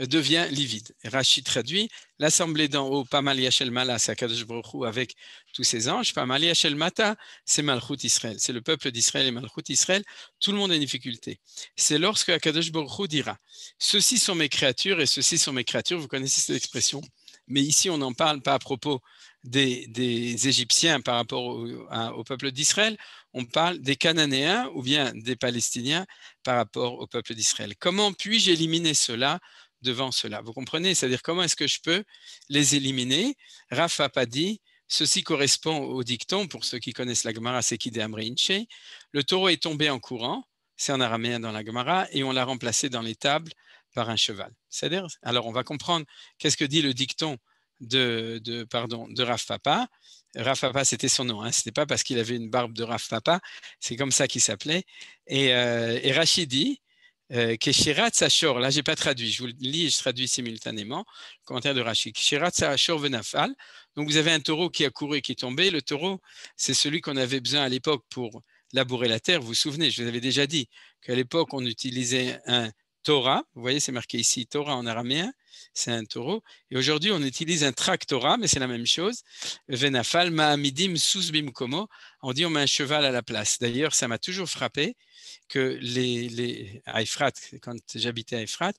euh, devient livide. Rachid traduit l'assemblée d'en haut, mal Yachel Mala, Sakadosh avec tous ses anges, Pamalia Yachel Mata, c'est Malchut Israël, c'est le peuple d'Israël et Malchut Israël, tout le monde a une difficulté. C'est lorsque Akadosh Baruch dira Ceux-ci sont mes créatures et ceux-ci sont mes créatures, vous connaissez cette expression, mais ici on n'en parle pas à propos des, Égyptiens par rapport au peuple d'Israël, on parle des Cananéens ou bien des Palestiniens par rapport au peuple d'Israël. Comment puis-je éliminer cela devant cela Vous comprenez C'est-à-dire comment est-ce que je peux les éliminer papa dit, ceci correspond au dicton, pour ceux qui connaissent la Gemara, c'est Kide Amrinche, le taureau est tombé en courant, c'est en araméen dans la Gemara, et on l'a remplacé dans les tables par un cheval. C'est-à-dire, alors on va comprendre qu'est-ce que dit le dicton de, de, pardon, de Papa, Rafapa Papa, c'était son nom. Hein. Ce n'était pas parce qu'il avait une barbe de Raf Papa. C'est comme ça qu'il s'appelait. Et, euh, dit, Rachidi, euh, Keshirat Sachor, là, je n'ai pas traduit. Je vous le lis et je traduis simultanément. Le commentaire de Rachid. Keshirat Sachor Venafal. Donc, vous avez un taureau qui a couru et qui est tombé. Le taureau, c'est celui qu'on avait besoin à l'époque pour labourer la terre. Vous vous souvenez, je vous avais déjà dit qu'à l'époque, on utilisait un Torah. Vous voyez, c'est marqué ici Torah en araméen c'est un taureau. Et aujourd'hui, on utilise un tractora, mais c'est la même chose. Venafal ma'amidim susbim komo. On dit on met un cheval à la place. D'ailleurs, ça m'a toujours frappé que les, les quand j'habitais à Efrat,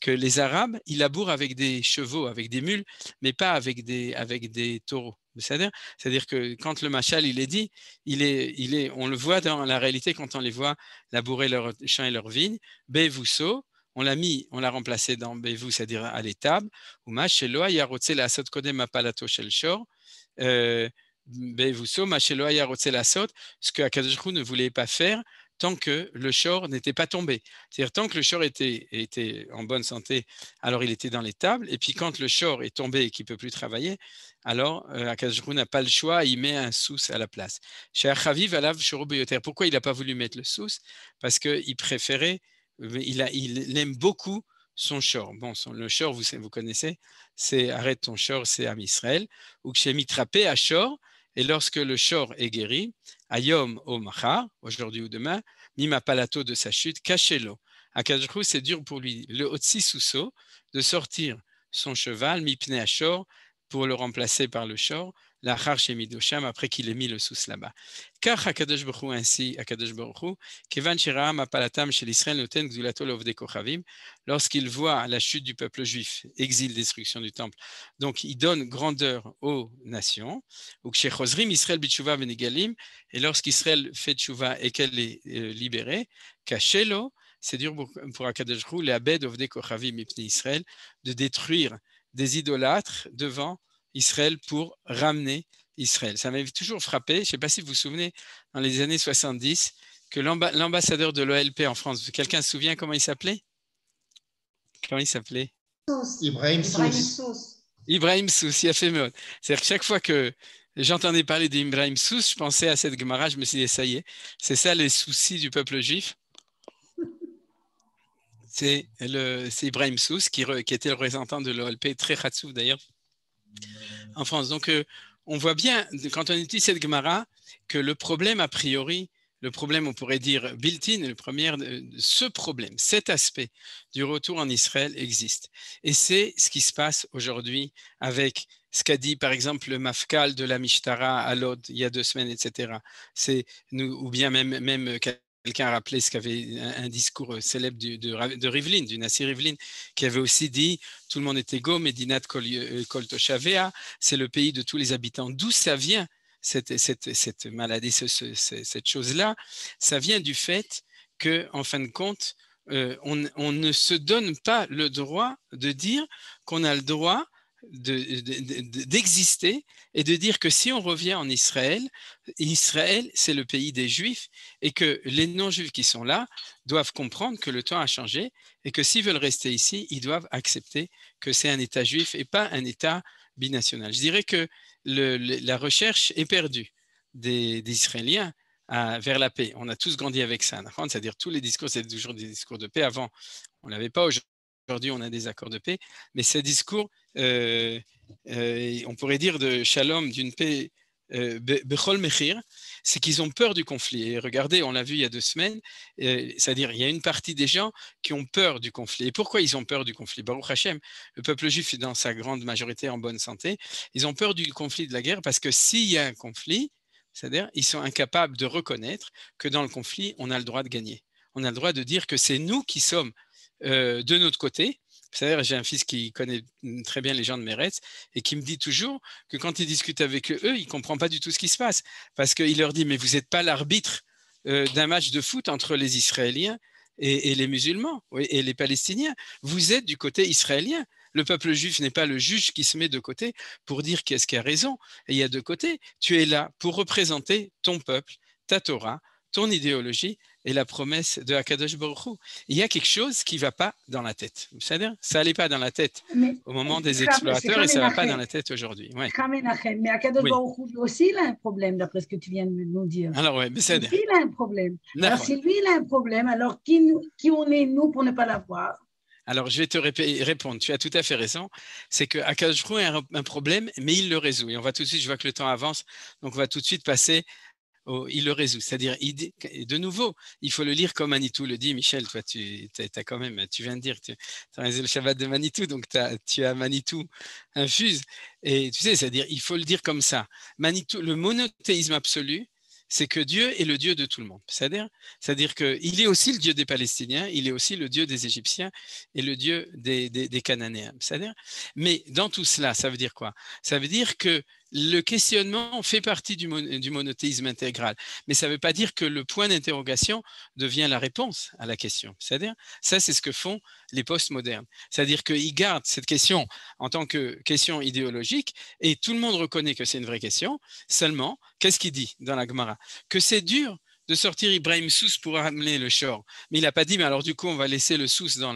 que les Arabes, ils labourent avec des chevaux, avec des mules, mais pas avec des, taureaux. C'est-à-dire que quand le machal il est dit, il est, on le voit dans la réalité quand on les voit labourer leurs champs et leurs vignes. saut, on l'a mis, on l'a remplacé dans Bevu, c'est-à-dire à l'étable, ou Yarotse la Shel euh, Sot, ce que Akadjrou ne voulait pas faire tant que le shor n'était pas tombé. C'est-à-dire tant que le shor était, en bonne santé, alors il était dans l'étable, Et puis quand le shor est tombé et qu'il ne peut plus travailler, alors euh, n'a pas le choix, il met un sous à la place. Pourquoi il n'a pas voulu mettre le sous Parce qu'il préférait il, aime beaucoup son shor. Bon, le shor, vous, connaissez, c'est arrête ton shor, c'est à Israël. Ou trapé à shor, et lorsque le shor est guéri, ayom omacha, aujourd'hui ou demain, mima palato de sa chute, cachez-le. À Kadjrou, c'est dur pour lui, le Otsi Suso, de sortir son cheval, mipne à shor, pour le remplacer par le shor, la Shemidosham, après qu'il ait mis le sous là-bas. Car Hakadosh Baruch ainsi, Hakadosh Baruch Kevan Shiraam Apalatam chez l'Israël Noten Gzulatol Ovde Kochavim, lorsqu'il voit la chute du peuple juif, exil, destruction du temple. Donc il donne grandeur aux nations. Ou kshechozrim israel bitshuva venigalim, et lorsqu'Israël fait tshuva et qu'elle est euh, libérée, Kachelo, c'est dur pour Hakadosh Baruch le Abed Ovde ibn Israël, de détruire des idolâtres devant Israël pour ramener Israël. Ça m'avait toujours frappé, je ne sais pas si vous vous souvenez, dans les années 70, que l'ambassadeur de l'OLP en France, quelqu'un se souvient comment il s'appelait Comment il s'appelait Ibrahim Sous. Ibrahim Sous, C'est-à-dire que chaque fois que j'entendais parler d'Ibrahim Sous, je pensais à cette Gemara, je me suis dit, ça y est, c'est ça les soucis du peuple juif. C'est Ibrahim Sous qui, était le représentant de l'OLP, très ratsouf d'ailleurs, en France. Donc, euh, on voit bien, quand on utilise cette Gemara, que le problème, a priori, le problème, on pourrait dire built-in, le premier, euh, ce problème, cet aspect du retour en Israël existe. Et c'est ce qui se passe aujourd'hui avec ce qu'a dit par exemple le Mafkal de la Mishtara à Lod il y a deux semaines, etc. C'est ou bien même, même Quelqu'un a rappelé ce qu'avait un, discours euh, célèbre de, de Rivlin, du Nassi Rivlin, qui avait aussi dit Tout le monde est go, Medinat euh, Koltoshavea, c'est le pays de tous les habitants. D'où ça vient, cette, maladie, cette chose-là Ça vient du fait que, en fin de compte, euh, on, ne se donne pas le droit de dire qu'on a le droit d'exister et de dire que si on revient en Israël, Israël, c'est le pays des Juifs et que les non-Juifs qui sont là doivent comprendre que le temps a changé et que s'ils veulent rester ici, ils doivent accepter que c'est un État juif et pas un État binational. Je dirais que la recherche est perdue des, Israéliens euh, vers la paix. On a tous grandi avec ça, c'est-à-dire tous les discours, c'est toujours des discours de paix. Avant, on n'avait pas aujourd'hui aujourd'hui on a des accords de paix, mais ce discours, euh, euh, on pourrait dire de shalom, d'une paix euh, c'est qu'ils ont peur du conflit. Et regardez, on l'a vu il y a deux semaines, c'est-à-dire il y a une partie des gens qui ont peur du conflit. Et pourquoi ils ont peur du conflit Baruch Hashem, le peuple juif est dans sa grande majorité en bonne santé. Ils ont peur du conflit de la guerre parce que s'il y a un conflit, c'est-à-dire ils sont incapables de reconnaître que dans le conflit, on a le droit de gagner. On a le droit de dire que c'est nous qui sommes euh, de notre côté. C'est-à-dire, j'ai un fils qui connaît très bien les gens de Méretz et qui me dit toujours que quand il discute avec eux, il ne comprend pas du tout ce qui se passe. Parce qu'il leur dit, mais vous n'êtes pas l'arbitre euh, d'un match de foot entre les Israéliens et, les musulmans et les Palestiniens. Vous êtes du côté israélien. Le peuple juif n'est pas le juge qui se met de côté pour dire qu'est-ce qui a raison. il y a deux côtés. Tu es là pour représenter ton peuple, ta Torah, ton idéologie et la promesse de Akadosh Baruch Il y a quelque chose qui ne va pas dans la tête. Vous savez, ça n'allait pas dans la tête au moment des explorateurs et ça ne va pas dans la tête aujourd'hui. Mais Akadosh oui. aussi, il a un problème, d'après ce que tu viens de nous dire. Alors, oui, mais c'est il a un problème. Alors, si lui, il a un problème, alors qui, qui on est, nous, pour ne pas l'avoir alors, je vais te répondre. Tu as tout à fait raison. C'est que Akadosh Hu a un, un problème, mais il le résout. Et on va tout de suite, je vois que le temps avance, donc on va tout de suite passer il le résout. C'est-à-dire, de nouveau, il faut le lire comme Manitou le dit. Michel, toi, tu, as, quand même, tu viens de dire que tu as réalisé le Shabbat de Manitou, donc tu as Manitou infuse. Et tu sais, c'est-à-dire, il faut le dire comme ça. Manitou, le monothéisme absolu, c'est que Dieu est le Dieu de tout le monde. C'est-à-dire, c'est-à-dire qu'il est aussi le Dieu des Palestiniens, il est aussi le Dieu des Égyptiens et le Dieu des, des Cananéens. C'est-à-dire, mais dans tout cela, ça veut dire quoi Ça veut dire que le questionnement fait partie du, monothéisme intégral, mais ça ne veut pas dire que le point d'interrogation devient la réponse à la question. C'est-à-dire, ça, c'est ce que font les postmodernes. C'est-à-dire qu'ils gardent cette question en tant que question idéologique, et tout le monde reconnaît que c'est une vraie question. Seulement, qu'est-ce qu'il dit dans la Gemara Que c'est dur de sortir Ibrahim Sous pour ramener le short. Mais il n'a pas dit, mais alors du coup, on va laisser le Sous dans,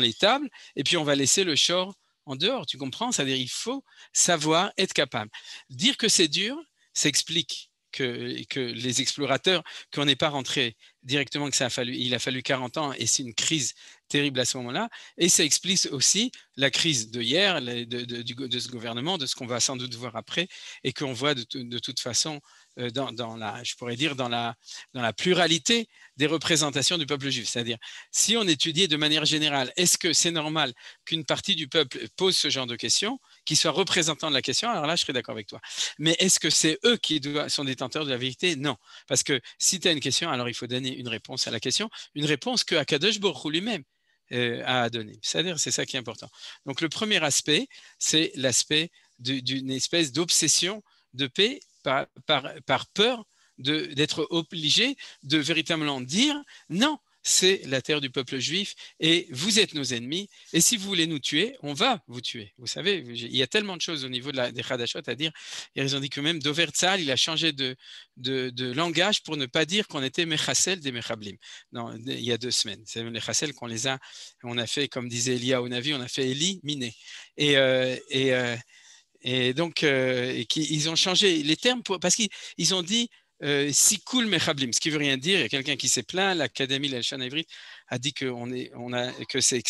les tables, et puis on va laisser le short en dehors, tu comprends C'est-à-dire, il faut savoir être capable. Dire que c'est dur, ça explique que, les explorateurs, qu'on n'est pas rentré directement, que ça a fallu, il a fallu 40 ans et c'est une crise terrible à ce moment-là. Et ça explique aussi la crise de hier, de ce gouvernement, de ce qu'on va sans doute voir après et qu'on voit de, toute façon euh, dans, la, je pourrais dire, dans la, dans la pluralité des représentations du peuple juif. C'est-à-dire, si on étudiait de manière générale, est-ce que c'est normal qu'une partie du peuple pose ce genre de questions, qui soit représentant de la question, alors là, je serais d'accord avec toi. Mais est-ce que c'est eux qui doivent, sont détenteurs de la vérité Non. Parce que si tu as une question, alors il faut donner une réponse à la question, une réponse que Akadosh lui-même euh, a donnée. C'est-à-dire, c'est ça qui est important. Donc, le premier aspect, c'est l'aspect d'une espèce d'obsession de paix par, par, peur d'être obligé de véritablement dire non, c'est la terre du peuple juif et vous êtes nos ennemis. Et si vous voulez nous tuer, on va vous tuer. Vous savez, il y a tellement de choses au niveau de la, des Hadashot à dire. Ils ont dit que même Dover il a changé de, de, langage pour ne pas dire qu'on était Mechassel des Mechablim. il y a deux semaines. C'est les Chassel qu'on les a, on a fait, comme disait Elia au Navi, on a fait Eli Miné. Et, euh, euh, et donc, euh, et qui, ils ont changé les termes pour, parce qu'ils ont dit si euh, Sikul Mechablim, ce qui veut rien dire, il y a quelqu'un qui s'est plaint, l'Académie la Evrit a dit que, c'est,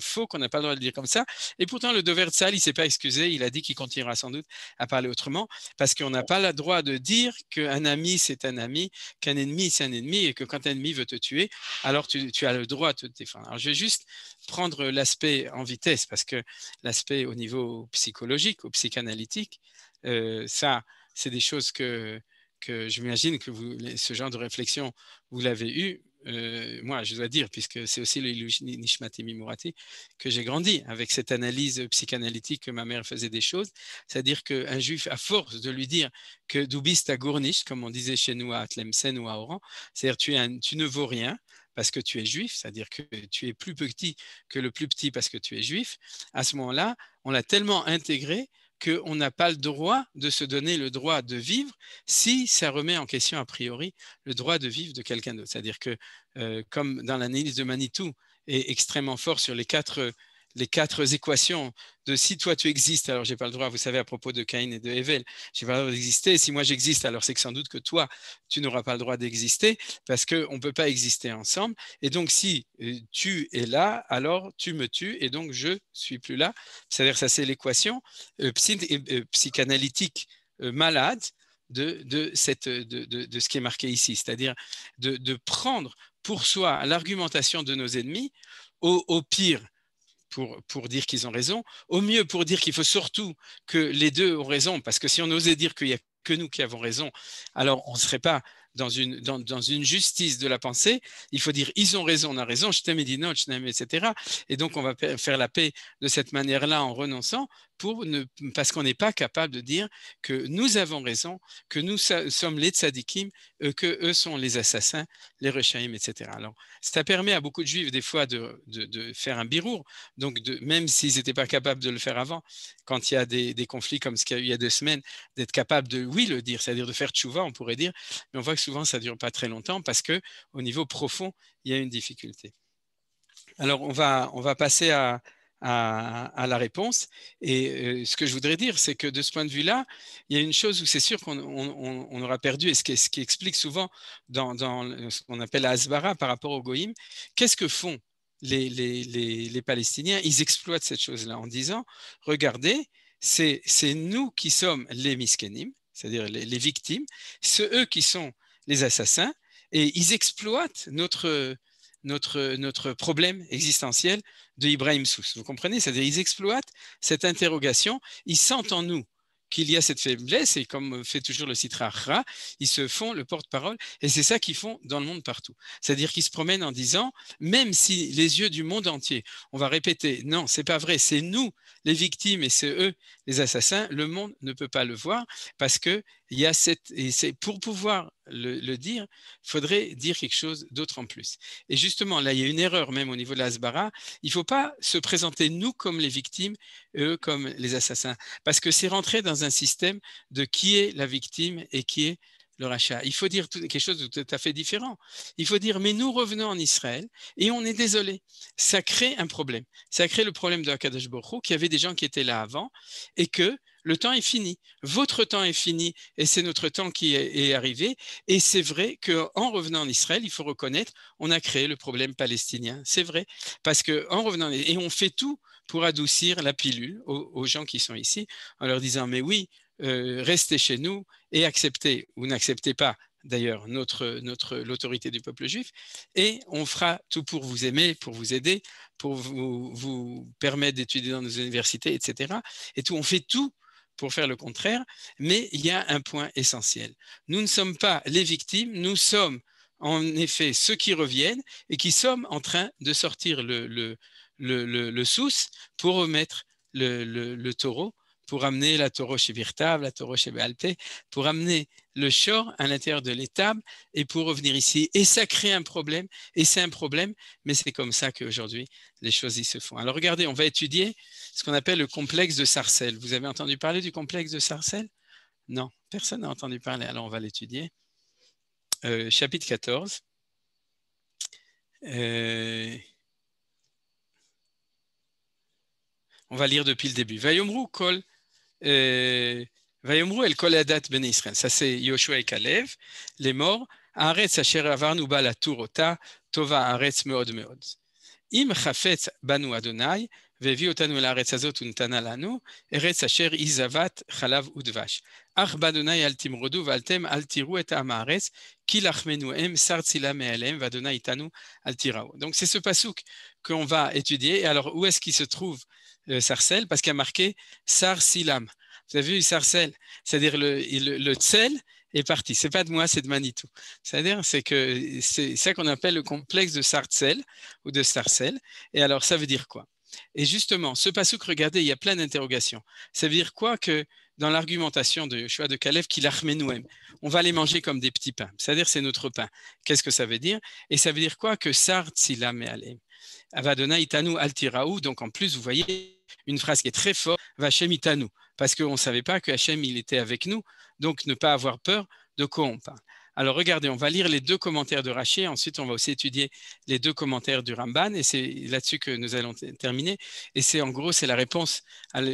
faux, qu'on n'a pas le droit de le dire comme ça. Et pourtant, le Dover il ne s'est pas excusé, il a dit qu'il continuera sans doute à parler autrement, parce qu'on n'a pas le droit de dire qu'un ami, c'est un ami, qu'un ennemi, c'est un ennemi, et que quand un ennemi veut te tuer, alors tu, as le droit de te défendre. Alors, je vais juste prendre l'aspect en vitesse, parce que l'aspect au niveau psychologique, au psychanalytique, euh, ça, c'est des choses que que j'imagine que ce genre de réflexion, vous l'avez eu. Euh, moi, je dois dire, puisque c'est aussi le Nishmatemi Murati, que j'ai grandi avec cette analyse psychanalytique que ma mère faisait des choses. C'est-à-dire qu'un juif, à force de lui dire que Doubis à gournish, comme on disait chez nous à Tlemcen ou à Oran, c'est-à-dire tu, tu ne vaux rien, parce que tu es juif, c'est-à-dire que tu es plus petit que le plus petit parce que tu es juif, à ce moment-là, on l'a tellement intégré qu'on n'a pas le droit de se donner le droit de vivre si ça remet en question a priori le droit de vivre de quelqu'un d'autre. C'est-à-dire que, euh, comme dans l'analyse de Manitou, est extrêmement fort sur les quatre les quatre équations de si toi tu existes, alors j'ai pas le droit, vous savez, à propos de Cain et de Hevel, j'ai pas le droit d'exister. Si moi j'existe, alors c'est que sans doute que toi, tu n'auras pas le droit d'exister parce qu'on ne peut pas exister ensemble. Et donc, si euh, tu es là, alors tu me tues et donc je suis plus là. C'est-à-dire, ça, c'est l'équation euh, euh, psychanalytique malade de, de, de, ce qui est marqué ici, c'est-à-dire de, prendre pour soi l'argumentation de nos ennemis au pire pour, dire qu'ils ont raison, au mieux pour dire qu'il faut surtout que les deux ont raison, parce que si on osait dire qu'il n'y a que nous qui avons raison, alors on ne serait pas dans une, dans, dans, une justice de la pensée, il faut dire ils ont raison, on a raison, je t'aime et non, je t'aime, etc. Et donc on va faire la paix de cette manière-là en renonçant pour ne, parce qu'on n'est pas capable de dire que nous avons raison, que nous sommes les tzadikim, euh, que eux sont les assassins, les rechaïm, etc. Alors ça permet à beaucoup de juifs des fois de, de, de faire un birour, donc de, même s'ils n'étaient pas capables de le faire avant, quand il y a des, des conflits comme ce qu'il y a eu il y a deux semaines, d'être capable de oui le dire, c'est-à-dire de faire tchouva, on pourrait dire, mais on voit que souvent, ça ne dure pas très longtemps parce que au niveau profond, il y a une difficulté. Alors, on va, on va passer à, à, la réponse. Et euh, ce que je voudrais dire, c'est que de ce point de vue-là, il y a une chose où c'est sûr qu'on aura perdu, et ce qui, ce qui explique souvent dans, dans ce qu'on appelle la par rapport au Goïm, qu'est-ce que font les, les, les, Palestiniens Ils exploitent cette chose-là en disant, regardez, c'est nous qui sommes les miskenim, c'est-à-dire les, victimes, ceux eux qui sont les assassins, et ils exploitent notre, notre, notre problème existentiel de Ibrahim Sous. Vous comprenez C'est-à-dire ils exploitent cette interrogation, ils sentent en nous qu'il y a cette faiblesse, et comme fait toujours le site ils se font le porte-parole, et c'est ça qu'ils font dans le monde partout. C'est-à-dire qu'ils se promènent en disant, même si les yeux du monde entier, on va répéter, non, c'est pas vrai, c'est nous les victimes et c'est eux les assassins, le monde ne peut pas le voir parce que il y a cette, et c'est pour pouvoir le, dire, faudrait dire quelque chose d'autre en plus. Et justement, là, il y a une erreur même au niveau de l'Asbara. Il ne faut pas se présenter nous comme les victimes, eux comme les assassins, parce que c'est rentrer dans un système de qui est la victime et qui est le rachat. Il faut dire quelque chose de tout à fait différent. Il faut dire, mais nous revenons en Israël et on est désolé. Ça crée un problème. Ça crée le problème de Hakadosh Baruch qu'il y avait des gens qui étaient là avant et que le temps est fini. Votre temps est fini et c'est notre temps qui est, arrivé. Et c'est vrai qu'en revenant en Israël, il faut reconnaître, on a créé le problème palestinien. C'est vrai. Parce qu'en revenant, et on fait tout pour adoucir la pilule aux, gens qui sont ici en leur disant, mais oui, euh, restez chez nous et acceptez ou n'acceptez pas d'ailleurs notre, notre, l'autorité du peuple juif, et on fera tout pour vous aimer, pour vous aider, pour vous, vous permettre d'étudier dans nos universités, etc. Et tout, on fait tout pour faire le contraire, mais il y a un point essentiel. Nous ne sommes pas les victimes, nous sommes en effet ceux qui reviennent et qui sommes en train de sortir le, sous pour remettre le, taureau, pour amener la taureau chez Virta, la taureau chez Bealte, pour amener le short à l'intérieur de l'étable et pour revenir ici. Et ça crée un problème, et c'est un problème, mais c'est comme ça qu'aujourd'hui les choses y se font. Alors regardez, on va étudier ce qu'on appelle le complexe de Sarcelles. Vous avez entendu parler du complexe de Sarcelles Non, personne n'a entendu parler, alors on va l'étudier. Euh, chapitre 14. Euh, on va lire depuis le début. Vayomru kol Vayomru el koladat ben Israël. Ça, c'est Yoshua et Kalev, les morts. Aretz asher avarnu la turota, tova aretz meod meod. Im chafetz banu Adonai, vevi otanu el aretz azot untana lanu, eretz asher izavat chalav udvash. Ach badonai al timrodu, valtem altiru et amares, amaretz, kilachmenu em sartzila me'elem, va itanu al altirao. Donc, c'est ce pasouk qu'on va étudier. Et alors, où est-ce qu'il se trouve? Euh, Sarcelle, parce qu'il a marqué Sar Silam. Vous avez vu, il sarcelle. C'est-à-dire, le, le, tsel est parti. C'est pas de moi, c'est de Manitou. C'est-à-dire, c'est que c'est ça qu'on appelle le complexe de sarcelle ou de sarcelle. Et alors, ça veut dire quoi Et justement, ce pasouk, regardez, il y a plein d'interrogations. Ça veut dire quoi que dans l'argumentation de Yoshua de Kalev, qu'il nous-mêmes. On va les manger comme des petits pains, c'est-à-dire c'est notre pain. Qu'est-ce que ça veut dire Et ça veut dire quoi Que sar tzilam alem. Avadona itanu altiraou. Donc en plus, vous voyez une phrase qui est très forte, vachem itanu parce qu'on ne savait pas que Hachem, il était avec nous. Donc, ne pas avoir peur de quoi on parle. Alors, regardez, on va lire les deux commentaires de Rachid, ensuite, on va aussi étudier les deux commentaires du Ramban, et c'est là-dessus que nous allons terminer. Et c'est en gros, c'est la réponse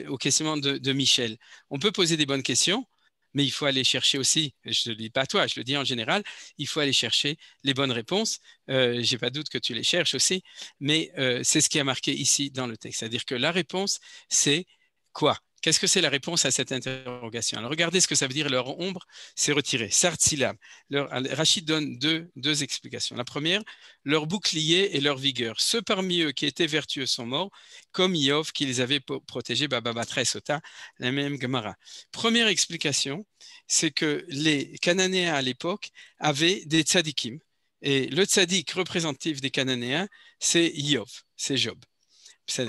au questionnement de, Michel. On peut poser des bonnes questions, mais il faut aller chercher aussi, je ne le dis pas toi, je le dis en général, il faut aller chercher les bonnes réponses. Euh, je n'ai pas doute que tu les cherches aussi, mais euh, c'est ce qui a marqué ici dans le texte. C'est-à-dire que la réponse, c'est quoi Qu'est-ce que c'est la réponse à cette interrogation Alors, regardez ce que ça veut dire leur ombre s'est retirée. Sartila. Rachid donne deux, deux explications. La première, leur bouclier et leur vigueur. Ceux parmi eux qui étaient vertueux sont morts, comme Yov qui les avait protégés, Bababatra Sota, la même Gemara. Première explication, c'est que les Cananéens à l'époque avaient des tzadikim. Et le tzadik représentatif des Cananéens, c'est Yov, c'est Job.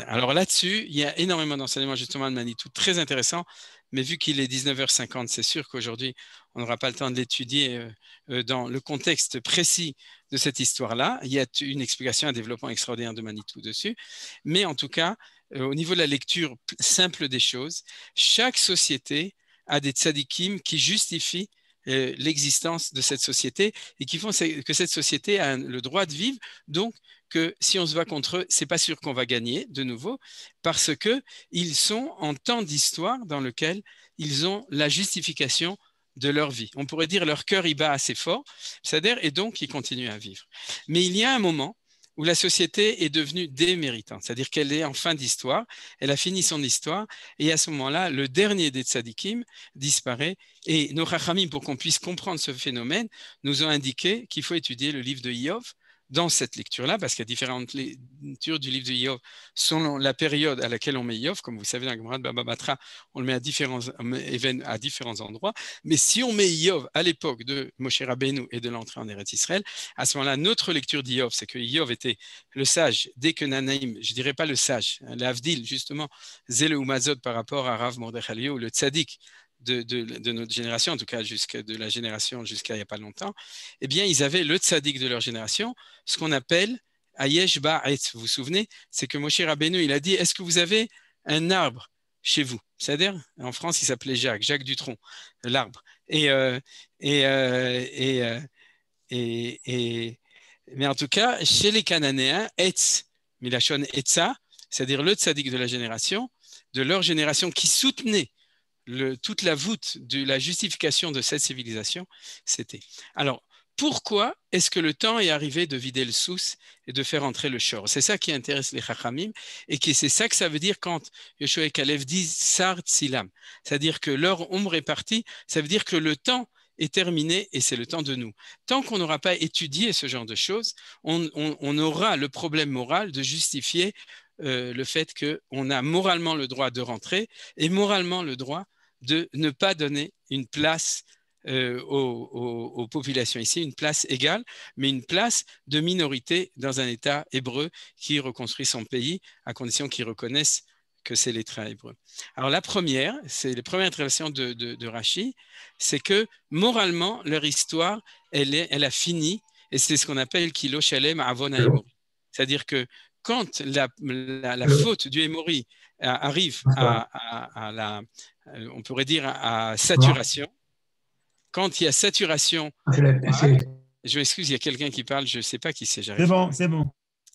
Alors là-dessus, il y a énormément d'enseignements justement de Manitou, très intéressant, mais vu qu'il est 19h50, c'est sûr qu'aujourd'hui, on n'aura pas le temps de l'étudier euh, euh, dans le contexte précis de cette histoire-là. Il y a une explication, un développement extraordinaire de Manitou dessus, mais en tout cas, euh, au niveau de la lecture simple des choses, chaque société a des tzadikim qui justifient euh, l'existence de cette société et qui font que cette société a le droit de vivre. Donc, que si on se bat contre eux, c'est pas sûr qu'on va gagner de nouveau, parce que ils sont en temps d'histoire dans lequel ils ont la justification de leur vie. On pourrait dire leur cœur y bat assez fort, c'est-à-dire et donc ils continuent à vivre. Mais il y a un moment où la société est devenue déméritante, hein. c'est-à-dire qu'elle est en fin d'histoire, elle a fini son histoire, et à ce moment-là, le dernier des tzadikim disparaît, et nos rachamim, pour qu'on puisse comprendre ce phénomène, nous ont indiqué qu'il faut étudier le livre de Iov, dans cette lecture-là, parce qu'il y a différentes lectures du livre de Yov selon la période à laquelle on met Yov. Comme vous savez, dans Gemara de Baba Batra, on le met à différents, à différents endroits. Mais si on met Yov à l'époque de Moshe Rabbeinu et de l'entrée en Eretz Israël, à ce moment-là, notre lecture d'Yov, c'est que Yov était le sage dès que Nanaïm, je ne dirais pas le sage, hein, l'Avdil, justement, Zéle ou Mazod par rapport à Rav ou le Tzadik, de, notre génération, en tout cas de la génération jusqu'à il n'y a pas longtemps, eh bien, ils avaient le tzaddik de leur génération, ce qu'on appelle Ayesh Ba'et. Vous vous souvenez C'est que Moshe Rabbeinu, il a dit, est-ce que vous avez un arbre chez vous C'est-à-dire, en France, il s'appelait Jacques, Jacques Dutronc, l'arbre. Et, euh, et, euh, euh, et, et, mais en tout cas, chez les Cananéens, Etz, Milachon c'est-à-dire le tzaddik de la génération, de leur génération qui soutenait toute la voûte de la justification de cette civilisation, c'était. Alors, pourquoi est-ce que le temps est arrivé de vider le sous et de faire entrer le shor C'est ça qui intéresse les chachamim et qui c'est ça que ça veut dire quand Yeshua et Kalev disent Sard silam, c'est-à-dire que leur ombre est partie, ça veut dire que le temps est terminé et c'est le temps de nous. Tant qu'on n'aura pas étudié ce genre de choses, on, aura le problème moral de justifier euh, le fait qu'on a moralement le droit de rentrer et moralement le droit de ne pas donner une place euh, aux, populations ici, une place égale, mais une place de minorité dans un État hébreu qui reconstruit son pays, à condition qu'ils reconnaissent que c'est l'État hébreu. Alors la première, c'est les premières interventions de, de, c'est que moralement, leur histoire, elle, est, elle a fini, et c'est ce qu'on appelle Kilo Shalem Avon C'est-à-dire que quand la, faute du Hémori euh, arrive à, la, euh, on pourrait dire à ah. saturation. Quand il y a saturation, ah, ah. je m'excuse, il y a quelqu'un qui parle, je ne sais pas qui c'est. C'est bon, c'est bon.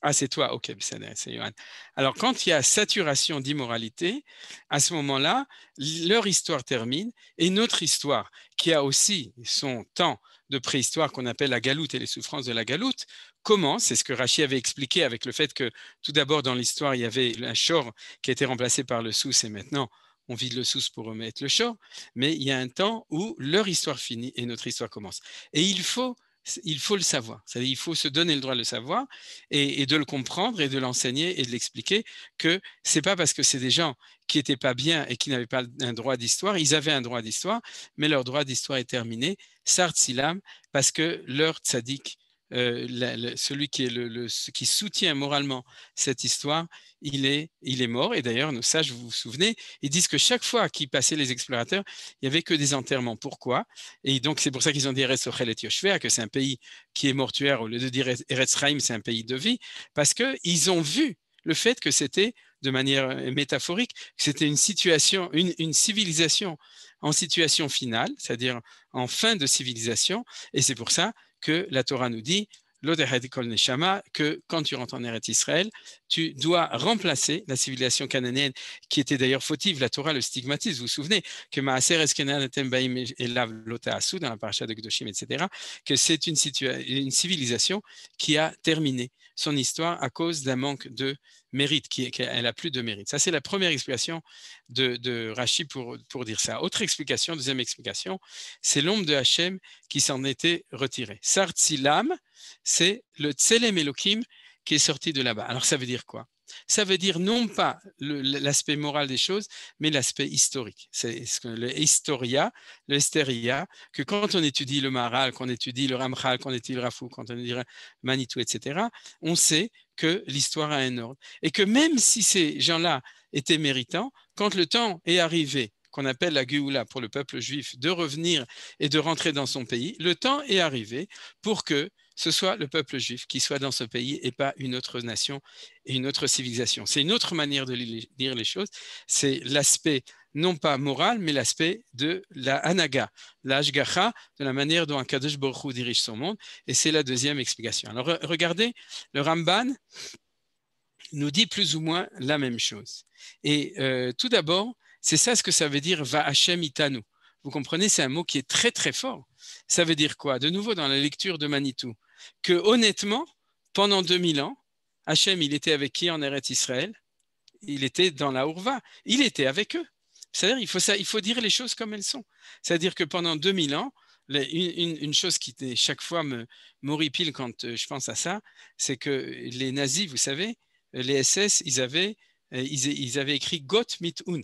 Ah, c'est toi, ok, c'est Johan. Alors, quand il y a saturation d'immoralité, à ce moment-là, leur histoire termine et notre histoire, qui a aussi son temps de préhistoire qu'on appelle la galoute et les souffrances de la galoute, commence. C'est ce que Rachid avait expliqué avec le fait que tout d'abord dans l'histoire, il y avait un shore qui a été remplacé par le sous et maintenant on vide le sous pour remettre le chaud, mais il y a un temps où leur histoire finit et notre histoire commence. Et il faut, il faut le savoir, il faut se donner le droit de le savoir et, de le comprendre et de l'enseigner et de l'expliquer que c'est pas parce que c'est des gens qui n'étaient pas bien et qui n'avaient pas un droit d'histoire, ils avaient un droit d'histoire, mais leur droit d'histoire est terminé, Sartzilam, Silam, parce que leur tzaddik euh, celui qui, soutient moralement cette histoire, il est, mort. Et d'ailleurs, nos sages, vous vous souvenez, ils disent que chaque fois qu'ils passaient les explorateurs, il n'y avait que des enterrements. Pourquoi Et donc, c'est pour ça qu'ils ont dit Eretz Ochel et que c'est un pays qui est mortuaire, au lieu de dire Eretz c'est un pays de vie, parce qu'ils ont vu le fait que c'était, de manière euh, métaphorique, que c'était une situation, une, une, civilisation en situation finale, c'est-à-dire en fin de civilisation, et c'est pour ça que la Torah nous dit, que quand tu rentres en Eretz Israël, tu dois remplacer la civilisation cananéenne, qui était d'ailleurs fautive. La Torah le stigmatise. Vous vous souvenez que Maaser et dans la paracha de Gdoshim, etc., que c'est une, une civilisation qui a terminé son histoire à cause d'un manque de mérite, qu'elle n'a plus de mérite. Ça, c'est la première explication de, de Rashi pour, pour, dire ça. Autre explication, deuxième explication, c'est l'ombre de Hachem qui s'en était retirée. Sartzilam, c'est le Tselem Elohim qui est sorti de là-bas. Alors, ça veut dire quoi ça veut dire non pas l'aspect moral des choses, mais l'aspect historique. C'est ce que le historia, que quand on étudie le maral, qu'on étudie le Ramchal, qu'on étudie le Rafou, quand on étudie Manitou, etc., on sait que l'histoire a un ordre. Et que même si ces gens-là étaient méritants, quand le temps est arrivé, qu'on appelle la gueula pour le peuple juif, de revenir et de rentrer dans son pays, le temps est arrivé pour que ce soit le peuple juif qui soit dans ce pays et pas une autre nation et une autre civilisation. C'est une autre manière de dire les choses. C'est l'aspect non pas moral, mais l'aspect de la hanaga, l'ashgacha, de la manière dont un Kadosh dirige son monde. Et c'est la deuxième explication. Alors regardez, le Ramban nous dit plus ou moins la même chose. Et euh, tout d'abord, c'est ça ce que ça veut dire va Hashem itanu. Vous comprenez, c'est un mot qui est très très fort. Ça veut dire quoi De nouveau, dans la lecture de Manitou, que honnêtement, pendant 2000 ans, Hachem, il était avec qui en Eretz Israël Il était dans la Urva. Il était avec eux. C'est-à-dire, il faut, dire les choses comme elles sont. C'est-à-dire que pendant 2000 ans, une, chose qui chaque fois me m'horripile quand euh, je pense à ça, c'est que les nazis, vous savez, les SS, ils avaient, euh, ils avaient écrit Gott mit uns.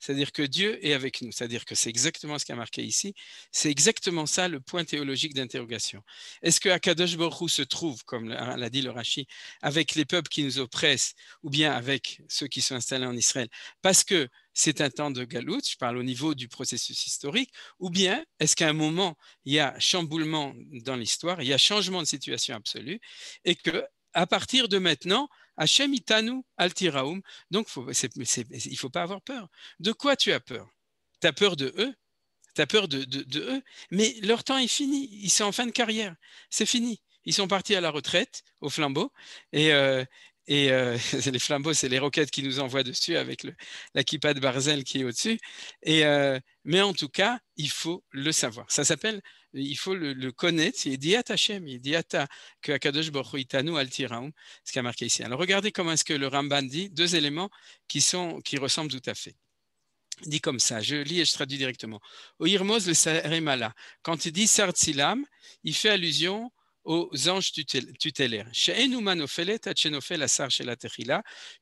C'est-à-dire que Dieu est avec nous. C'est-à-dire que c'est exactement ce qui a marqué ici. C'est exactement ça le point théologique d'interrogation. Est-ce que Akadosh Borou se trouve, comme hein, l'a dit le Rashi, avec les peuples qui nous oppressent ou bien avec ceux qui sont installés en Israël parce que c'est un temps de galoute, je parle au niveau du processus historique, ou bien est-ce qu'à un moment, il y a chamboulement dans l'histoire, il y a changement de situation absolue, et que à partir de maintenant, Hachem itanu altiraum. Donc, il ne faut pas avoir peur. De quoi tu as peur Tu as peur de eux Tu as peur de, eux Mais leur temps est fini. Ils sont en fin de carrière. C'est fini ils sont partis à la retraite au flambeau et, euh, et euh, les flambeaux, c'est les roquettes qui nous envoient dessus avec le, la kippa de Barzel qui est au-dessus. Euh, mais en tout cas, il faut le savoir. Ça s'appelle, il faut le, le connaître. C'est dit « Hashem, Diata que Akadosh Itanu al ce qui a marqué ici. Alors regardez comment est-ce que le Ramban dit deux éléments qui, sont, qui ressemblent tout à fait dit comme ça, je lis et je traduis directement. Oirmoz le Sarimala » quand il dit Sartzilam, il fait allusion aux anges tutélaires.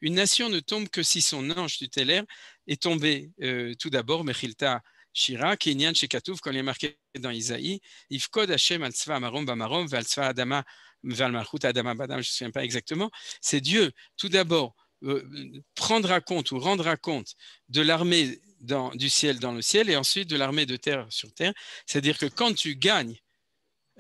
Une nation ne tombe que si son ange tutélaire est tombé euh, tout d'abord, Mechilta Shira, Kenyan Shekatouf, quand il est marqué dans Isaïe, Ifkod Hashem al marom Bamarom, Val Adama, Val Adama Badam, je ne me souviens pas exactement, c'est Dieu tout d'abord euh, prendra compte ou rendra compte de l'armée du ciel dans le ciel et ensuite de l'armée de terre sur terre. C'est-à-dire que quand tu gagnes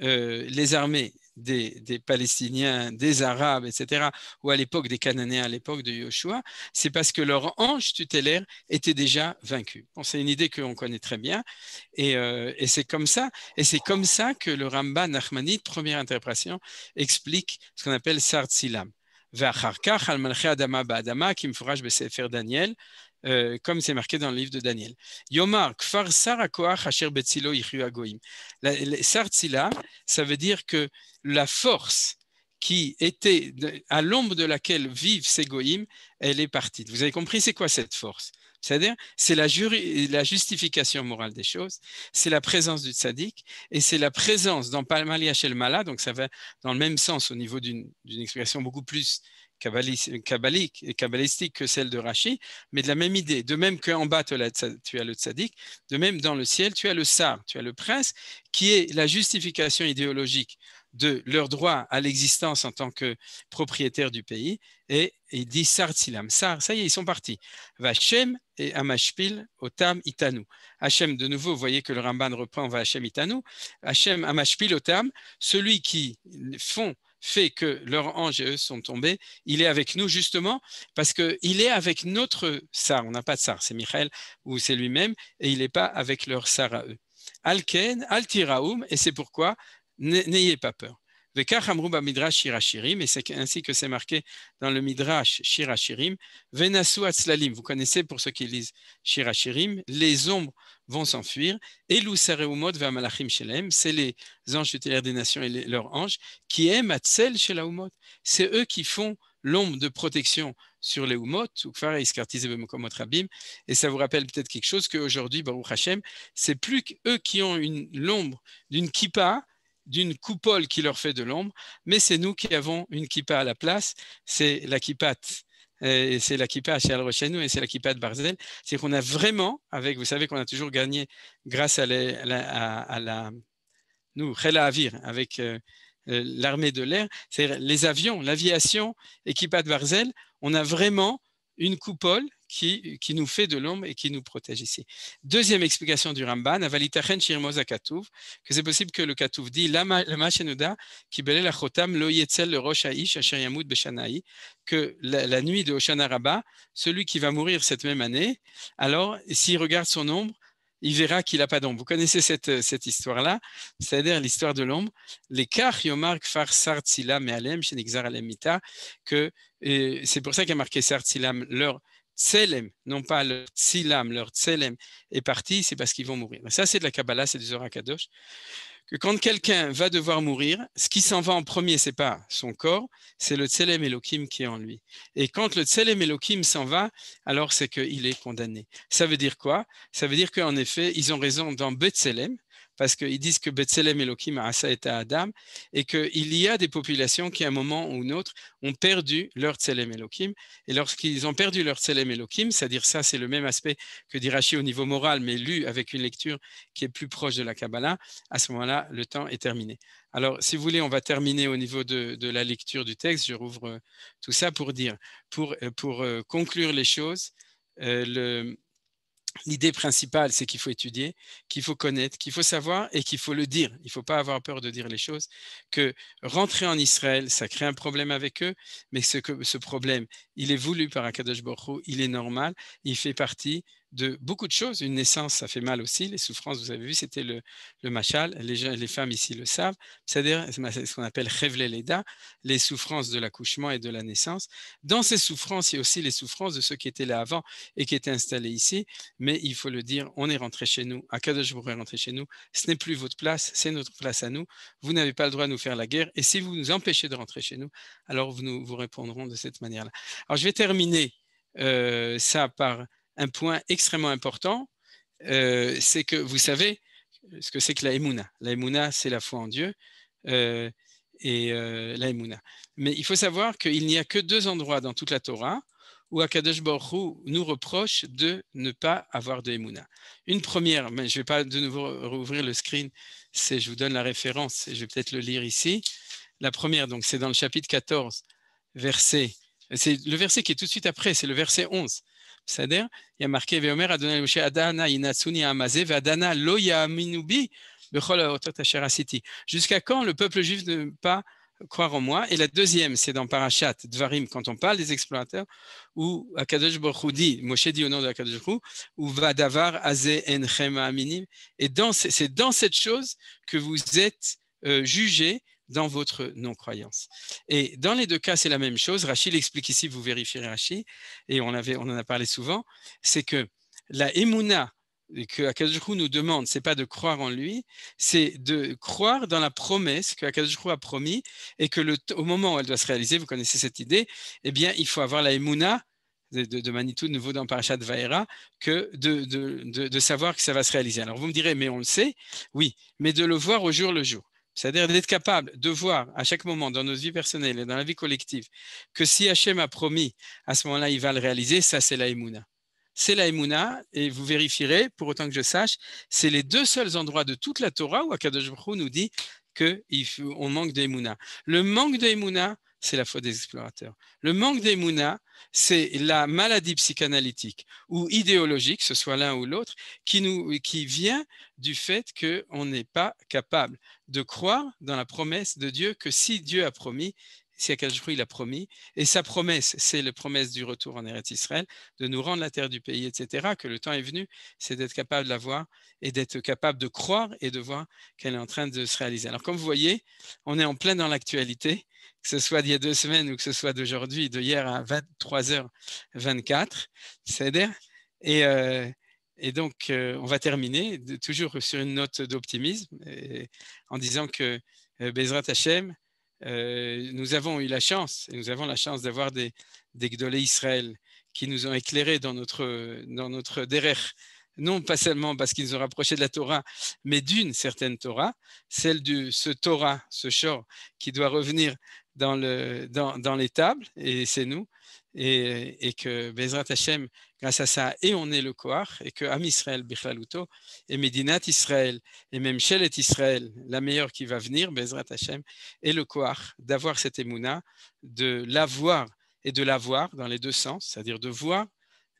euh, les armées des, Palestiniens, des Arabes, etc., ou à l'époque des Cananéens, à l'époque de Yoshua, c'est parce que leur ange tutélaire était déjà vaincu. c'est une idée qu'on connaît très bien, euh, et, c'est comme ça, et c'est comme ça que le Ramban Nachmanide, première interprétation, explique ce qu'on appelle Sart Silam. Daniel, euh, comme c'est marqué dans le livre de Daniel. Yomar, kfar hashir betzilo agoim. Sartzila, ça veut dire que la force qui était à l'ombre de laquelle vivent ces Goïm, elle est partie. Vous avez compris, c'est quoi cette force C'est-à-dire, c'est la, justification morale des choses, c'est la présence du tzaddik, et c'est la présence dans Palmali Hachel Mala, donc ça va dans le même sens au niveau d'une explication beaucoup plus kabbalique kabbalistique que celle de Rashi, mais de la même idée. De même qu'en bas, tu as le tzaddik, de même dans le ciel, tu as le sar, tu as le prince, qui est la justification idéologique de leur droit à l'existence en tant que propriétaire du pays. Et il dit Sar silam Sar, ça y est, ils sont partis. Vachem et Amashpil, Otam, Itanu. Hachem, de nouveau, vous voyez que le Ramban reprend Vachem, Itanu. Hachem, Amashpil, Otam, celui qui font fait que leurs anges et eux sont tombés, il est avec nous justement parce qu'il est avec notre Sar. On n'a pas de Sar, c'est Michael ou c'est lui-même, et il n'est pas avec leur Sar à eux. Alken, tiraoum et c'est pourquoi n'ayez pas peur. Midrash Shirachirim, et c'est ainsi que c'est marqué dans le Midrash Shirachirim, Venasu Atzlalim, vous connaissez pour ceux qui lisent Shirachirim, les ombres vont s'enfuir, et Lusareumot Shelem, c'est les anges tutélaires des nations et leurs anges, qui aiment Atzel umot. c'est eux qui font l'ombre de protection sur les Umot, et ça vous rappelle peut-être quelque chose qu'aujourd'hui, Baruch Hashem, c'est plus qu'eux qui ont une l'ombre d'une kippa, d'une coupole qui leur fait de l'ombre, mais c'est nous qui avons une kippa à la place, c'est la kippa et c'est la kippa à et c'est la kippa de Barzel, c'est qu'on a vraiment, avec, vous savez qu'on a toujours gagné grâce à, à, la, nous, Avir, avec euh, euh, l'armée de l'air, c'est les avions, l'aviation, et de Barzel, on a vraiment une coupole qui, nous fait de l'ombre et qui nous protège ici. Deuxième explication du Ramban, que c'est possible que le Katuv dit que la, nuit de Hoshana Rabba, celui qui va mourir cette même année, alors s'il regarde son ombre, il verra qu'il n'a pas d'ombre. Vous connaissez cette, cette histoire-là, c'est-à-dire l'histoire de l'ombre. Les Yomar Kfar sartila Mealem, alem mita, que c'est pour ça qu'il a marqué Sartzilam l'heure tselem, non pas leur tzilam, leur tselem est parti, c'est parce qu'ils vont mourir. ça, c'est de la Kabbalah, c'est du Zorakadosh. Que quand quelqu'un va devoir mourir, ce qui s'en va en premier, c'est pas son corps, c'est le tselem Elohim qui est en lui. Et quand le tselem Elohim s'en va, alors c'est qu'il est condamné. Ça veut dire quoi Ça veut dire qu'en effet, ils ont raison dans Betselem, parce qu'ils disent que Elokim Elohim Asa et Adam, et qu'il y a des populations qui, à un moment ou un autre, ont perdu leur Tselem Elohim. Et lorsqu'ils ont perdu leur Tselem Elohim, c'est-à-dire ça, c'est le même aspect que dit au niveau moral, mais lu avec une lecture qui est plus proche de la Kabbalah, à ce moment-là, le temps est terminé. Alors, si vous voulez, on va terminer au niveau de, la lecture du texte. Je rouvre euh, tout ça pour dire, pour, euh, pour euh, conclure les choses, le, L'idée principale, c'est qu'il faut étudier, qu'il faut connaître, qu'il faut savoir et qu'il faut le dire. Il ne faut pas avoir peur de dire les choses. Que rentrer en Israël, ça crée un problème avec eux, mais ce, que, ce problème, il est voulu par Akadosh Baruch il est normal, il fait partie de beaucoup de choses. Une naissance, ça fait mal aussi. Les souffrances, vous avez vu, c'était le, le machal. Les, les, femmes ici le savent. C'est-à-dire ce qu'on appelle révéler les les souffrances de l'accouchement et de la naissance. Dans ces souffrances, il y a aussi les souffrances de ceux qui étaient là avant et qui étaient installés ici. Mais il faut le dire, on est rentré chez nous. à Kadosh, vous est rentrer chez nous. Ce n'est plus votre place, c'est notre place à nous. Vous n'avez pas le droit de nous faire la guerre. Et si vous nous empêchez de rentrer chez nous, alors vous nous, vous répondrons de cette manière-là. Alors je vais terminer euh, ça par un point extrêmement important, euh, c'est que vous savez ce que c'est que la Emouna. La Emouna, c'est la foi en Dieu euh, et euh, la Emouna. Mais il faut savoir qu'il n'y a que deux endroits dans toute la Torah où Akadosh Baruch nous reproche de ne pas avoir de Emouna. Une première, mais je ne vais pas de nouveau rouvrir le screen, c'est je vous donne la référence et je vais peut-être le lire ici. La première, donc, c'est dans le chapitre 14, verset. C'est le verset qui est tout de suite après, c'est le verset 11. C'est-à-dire, il y a marqué Veomer Adana inatsuni amaze vadana lo Jusqu'à quand le peuple juif ne peut pas croire en moi Et la deuxième, c'est dans Parashat Dvarim, quand on parle des explorateurs, où Akadosh Baruch dit, Moshe dit au nom de Akadosh Baruch ou Vadavar Aze Enchema Aminim. Et c'est dans cette chose que vous êtes euh, jugé. jugés dans votre non-croyance. Et dans les deux cas, c'est la même chose. Rachid l'explique ici, vous vérifiez Rachid, et on, en a parlé souvent, c'est que la émouna que Akadjou nous demande, c'est pas de croire en lui, c'est de croire dans la promesse que Akadjou a promis et que au moment où elle doit se réaliser, vous connaissez cette idée, eh bien, il faut avoir la émouna, de, Manitou, de nouveau dans Parashat Vaera, que de, savoir que ça va se réaliser. Alors vous me direz, mais on le sait, oui, mais de le voir au jour le jour. C'est-à-dire d'être capable de voir à chaque moment dans notre vie personnelle et dans la vie collective que si Hachem a promis, à ce moment-là, il va le réaliser, ça c'est la Emouna. C'est la Emouna, et vous vérifierez, pour autant que je sache, c'est les deux seuls endroits de toute la Torah où Akadosh Baruch nous dit qu'on manque d'Emouna. Le manque d'Emouna, c'est la faute des explorateurs. Le manque des Mouna, c'est la maladie psychanalytique ou idéologique, ce soit l'un ou l'autre, qui, vient du fait qu'on n'est pas capable de croire dans la promesse de Dieu que si Dieu a promis, si jour il a promis, et sa promesse, c'est la promesse du retour en Eretz Israël, de nous rendre la terre du pays, etc., que le temps est venu, c'est d'être capable de la voir et d'être capable de croire et de voir qu'elle est en train de se réaliser. Alors, comme vous voyez, on est en plein dans l'actualité que ce soit d'il y a deux semaines ou que ce soit d'aujourd'hui, de hier à 23h24, c'est-à-dire. Et, euh, et donc, euh, on va terminer toujours sur une note d'optimisme en disant que euh, Bezrat Hashem, nous avons eu la chance, et nous avons la chance d'avoir des, des Gdolé Israël qui nous ont éclairés dans notre, dans notre derrière, non pas seulement parce qu'ils nous ont rapprochés de la Torah, mais d'une certaine Torah, celle de ce Torah, ce Shor, qui doit revenir dans, le, dans, les tables, et c'est nous, et, que Bezrat Hashem, grâce à ça, et on est le Kohar, et que Am Israël, Bichlaluto, et Medinat Israël, et même Shelet Israël, la meilleure qui va venir, Bezrat Hashem, est le Kohar, d'avoir cette Emouna, de l'avoir et de l'avoir dans les deux sens, c'est-à-dire de voir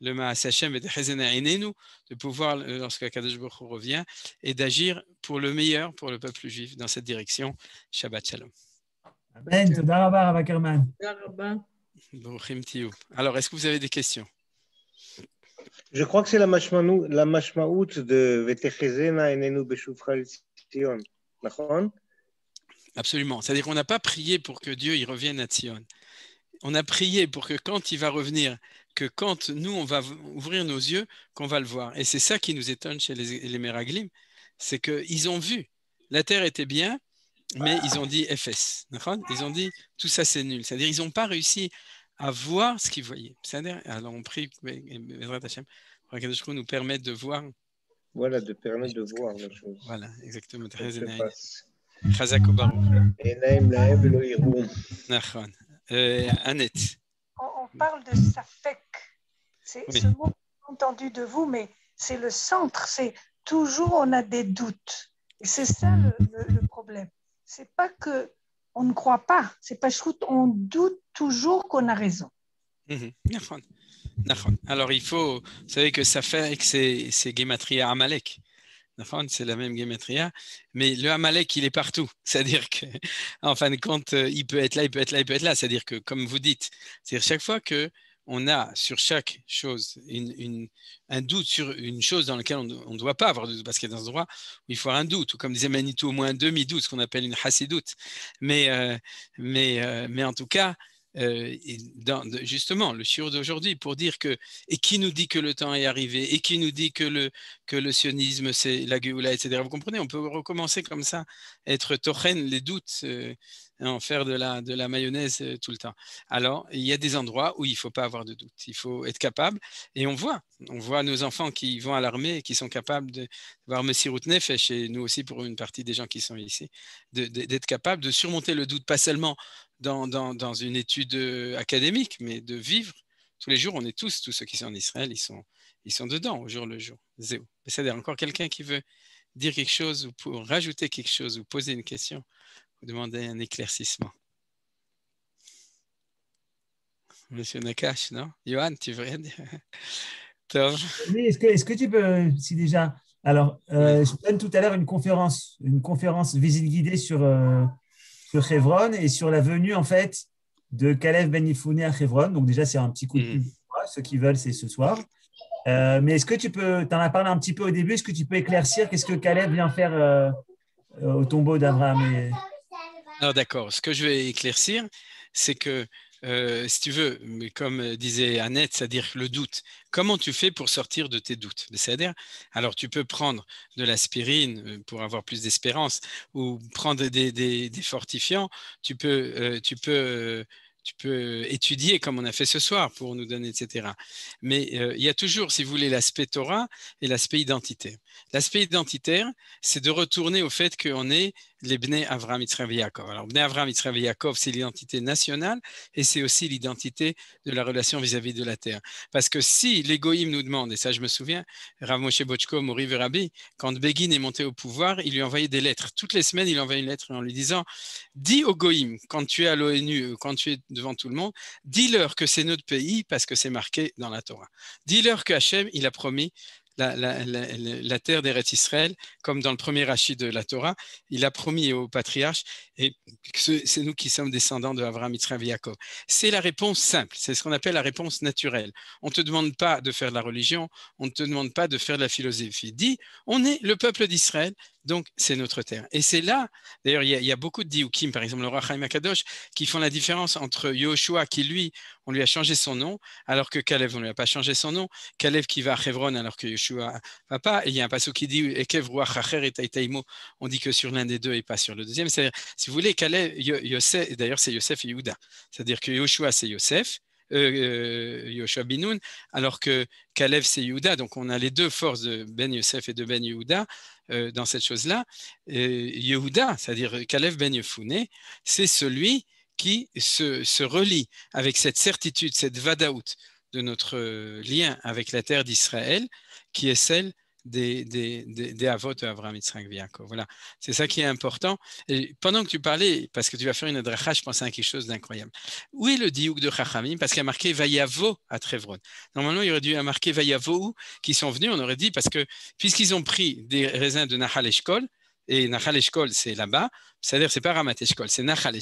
le Maas Hashem et de nous de pouvoir, euh, lorsque Kadosh Baruch revient, et d'agir pour le meilleur pour le peuple juif dans cette direction. Shabbat Shalom. Euh, Alors, est-ce que vous avez des questions Je crois que c'est la mashmaout de Vetechezena Nenu beshufral Sion. Absolument. C'est-à-dire qu'on n'a pas prié pour que Dieu y revienne à Sion. On a prié pour que quand il va revenir, que quand nous, on va ouvrir nos yeux, qu'on va le voir. Et c'est ça qui nous étonne chez les, les Meraglim, c'est qu'ils ont vu. La terre était bien, mais ils ont dit FS. Ils ont dit tout ça c'est nul. C'est-à-dire ils n'ont pas réussi à voir ce qu'ils voyaient. C'est-à-dire, alors on prie, Bezrat nous permet de voir. Voilà, de permettre de voir la chose. Voilà, exactement. euh, Annette. On, parle de Safek. C'est ce mot entendu de vous, mais c'est le centre. C'est toujours on a des doutes. Et c'est ça le problème c'est pas que on ne croit pas, c'est pas qu'on on doute toujours qu'on a raison. Mhm. Alors il faut, vous savez que ça fait que c'est ces Gematria Amalek. C'est la même Gematria, mais le Amalek, il est partout. C'est-à-dire qu'en en fin de compte, euh, il peut être là, il peut être là, il peut être là. C'est-à-dire que, comme vous dites, c'est-à-dire chaque fois que on a sur chaque chose un doute sur une chose dans laquelle on ne doit pas avoir de doute, parce qu'il y a un droit où il faut un doute, ou comme disait Manitou, au moins un demi-doute, ce qu'on appelle une hasidoute. Mais, euh, mais, euh, mais en tout cas, euh, justement, le sur d'aujourd'hui, pour dire que, et qui nous dit que le temps est arrivé, et qui nous dit que le, que le sionisme, c'est la guéoula, etc. Vous comprenez, on peut recommencer comme ça, être tochen, les doutes. Hein, en faire de la, de la mayonnaise euh, tout le temps. Alors, il y a des endroits où il ne faut pas avoir de doute. Il faut être capable. Et on voit, on voit nos enfants qui vont à l'armée et qui sont capables de voir M. Routeneff et chez nous aussi pour une partie des gens qui sont ici, d'être capable de surmonter le doute, pas seulement dans, dans, une étude euh, académique, mais de vivre tous les jours, on est tous, tous ceux qui sont en Israël, ils sont, ils sont dedans au jour le jour. Zéro. C'est-à-dire encore quelqu'un qui veut dire quelque chose ou pour rajouter quelque chose ou poser une question demander un éclaircissement. Monsieur Nakash, non Johan, tu veux dire Oui, est-ce que, tu peux, si déjà. Alors, euh, je donne tout à l'heure une conférence, une conférence visite guidée sur, euh, et sur la venue, en fait, de Caleb Benifouné à chevron Donc, déjà, c'est un petit coup de mm. pouce. Ceux qui veulent, c'est ce soir. Euh, mais est-ce que tu peux, tu en as parlé un petit peu au début, est-ce que tu peux éclaircir qu'est-ce que Caleb vient faire euh, au tombeau d'Abraham alors d'accord, ce que je vais éclaircir, c'est que euh, si tu veux, mais comme euh, disait Annette, c'est-à-dire le doute, comment tu fais pour sortir de tes doutes C'est-à-dire, alors tu peux prendre de l'aspirine euh, pour avoir plus d'espérance ou prendre des, des, fortifiants, tu peux, tu peux tu peux étudier comme on a fait ce soir pour nous donner, etc. Mais il y a toujours, si vous voulez, l'aspect Torah et l'aspect identité. L'aspect identitaire, c'est de retourner au fait qu'on est les Bnei Avram Yitzchak, Yaakov. Alors, Bnei Avram Yitzchak, Yaakov, c'est l'identité nationale et c'est aussi l'identité de la relation vis-à-vis de la terre. Parce que si l'égoïme nous demande, et ça je me souviens, Rav Moshe Bochko, Mori Verabi, quand Begin est monté au pouvoir, il lui envoyait des lettres. Toutes les semaines, il envoyait une lettre en lui disant Dis au goïm, quand tu es à l'ONU, quand tu es devant tout le monde, dis-leur que c'est notre pays parce que c'est marqué dans la Torah. Dis-leur que Hachem, il a promis la, terre des la terre Israël, comme dans le premier Rachid de la Torah, il a promis aux patriarches, et c'est nous qui sommes descendants de Avraham, et C'est la réponse simple, c'est ce qu'on appelle la réponse naturelle. On ne te demande pas de faire de la religion, on ne te demande pas de faire de la philosophie. Dis, on est le peuple d'Israël, donc, c'est notre terre. Et c'est là, d'ailleurs, il, y, a beaucoup de dioukim, par exemple le roi Akadosh, qui font la différence entre Yoshua, qui lui, on lui a changé son nom, alors que Kalev, on ne lui a pas changé son nom. Kalev qui va à Hebron, alors que Yoshua va pas. Et il y a un passage qui dit et on dit que sur l'un des deux et pas sur le deuxième. C'est-à-dire, si vous voulez, Kalev, Yosef, d'ailleurs, c'est Yosef et Yehuda. C'est-à-dire que Yoshua, c'est Yosef, euh, euh, Yoshua alors que Kalev c'est Yehuda. Donc on a les deux forces de Ben Yosef et de Ben Yehuda euh, dans cette chose-là. Yehuda, c'est-à-dire Kalev Ben Yefouné, c'est celui qui se, se, relie avec cette certitude, cette vadaout de notre lien avec la terre d'Israël, qui est celle des, des, des, de Abraham Yitzhak Voilà, c'est ça qui est important. pendant que tu parlais, parce que tu vas faire une adracha, je pensais à quelque chose d'incroyable. Où est le diouk de Chachamim Parce qu'il y a marqué Vayavo à Trévron. Normalement, il aurait dû y marquer Vayavo qui sont venus, on aurait dit, parce que puisqu'ils ont pris des raisins de Nahal Eshkol, et Nachal c'est là-bas. C'est-à-dire, c'est pas Ramat Eshkol, c'est Nachal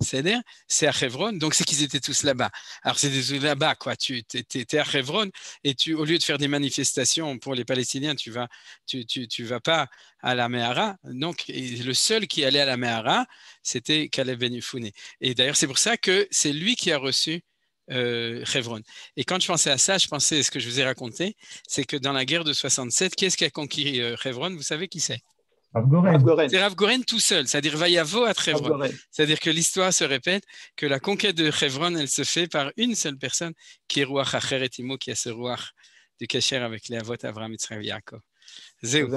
C'est-à-dire, c'est à Hebron. Donc, c'est qu'ils étaient tous là-bas. Alors, c'est là-bas, quoi. Tu étais à Hebron et tu, au lieu de faire des manifestations pour les Palestiniens, tu vas, tu, tu, tu vas pas à la Mehara. Donc, le seul qui allait à la Mehara, c'était Caleb Ben Et d'ailleurs, c'est pour ça que c'est lui qui a reçu euh, Et quand je pensais à ça, je pensais à ce que je vous ai raconté, c'est que dans la guerre de 67, qui est-ce qui a conquis euh, Vous savez qui c'est c'est Rav Goren tout seul, c'est-à-dire Vayavo à C'est-à-dire que l'histoire se répète, que la conquête de Trévron, elle se fait par une seule personne, qui est Ruach Timo, qui a ce rouach du Kacher avec les Avot Avram et Yaakov. Zéou.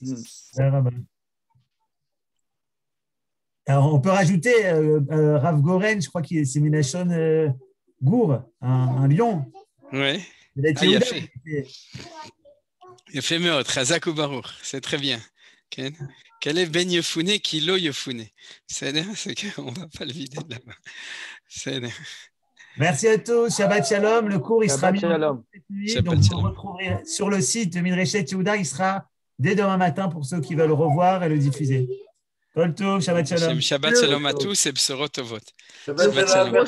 Hmm. Alors, on peut rajouter euh, euh, Rav Goren, je crois qu'il c'est Minachon euh, Gour, un, lion. Oui. Il a été ah, יפה מאוד, c'est très bien. Quel est כלב Yefouné qui כי לא cest qu'on va pas le vider là-bas, main. Merci à tous, Shabbat Shalom, le cours il sera mis shalom. cette nuit, donc vous retrouverez sur le site de Midreshet Yehuda, il sera dès demain matin pour ceux qui veulent le revoir et le diffuser. Shabbat Shalom. Shabbat Shalom à tous et Bsorot Shabbat Shalom.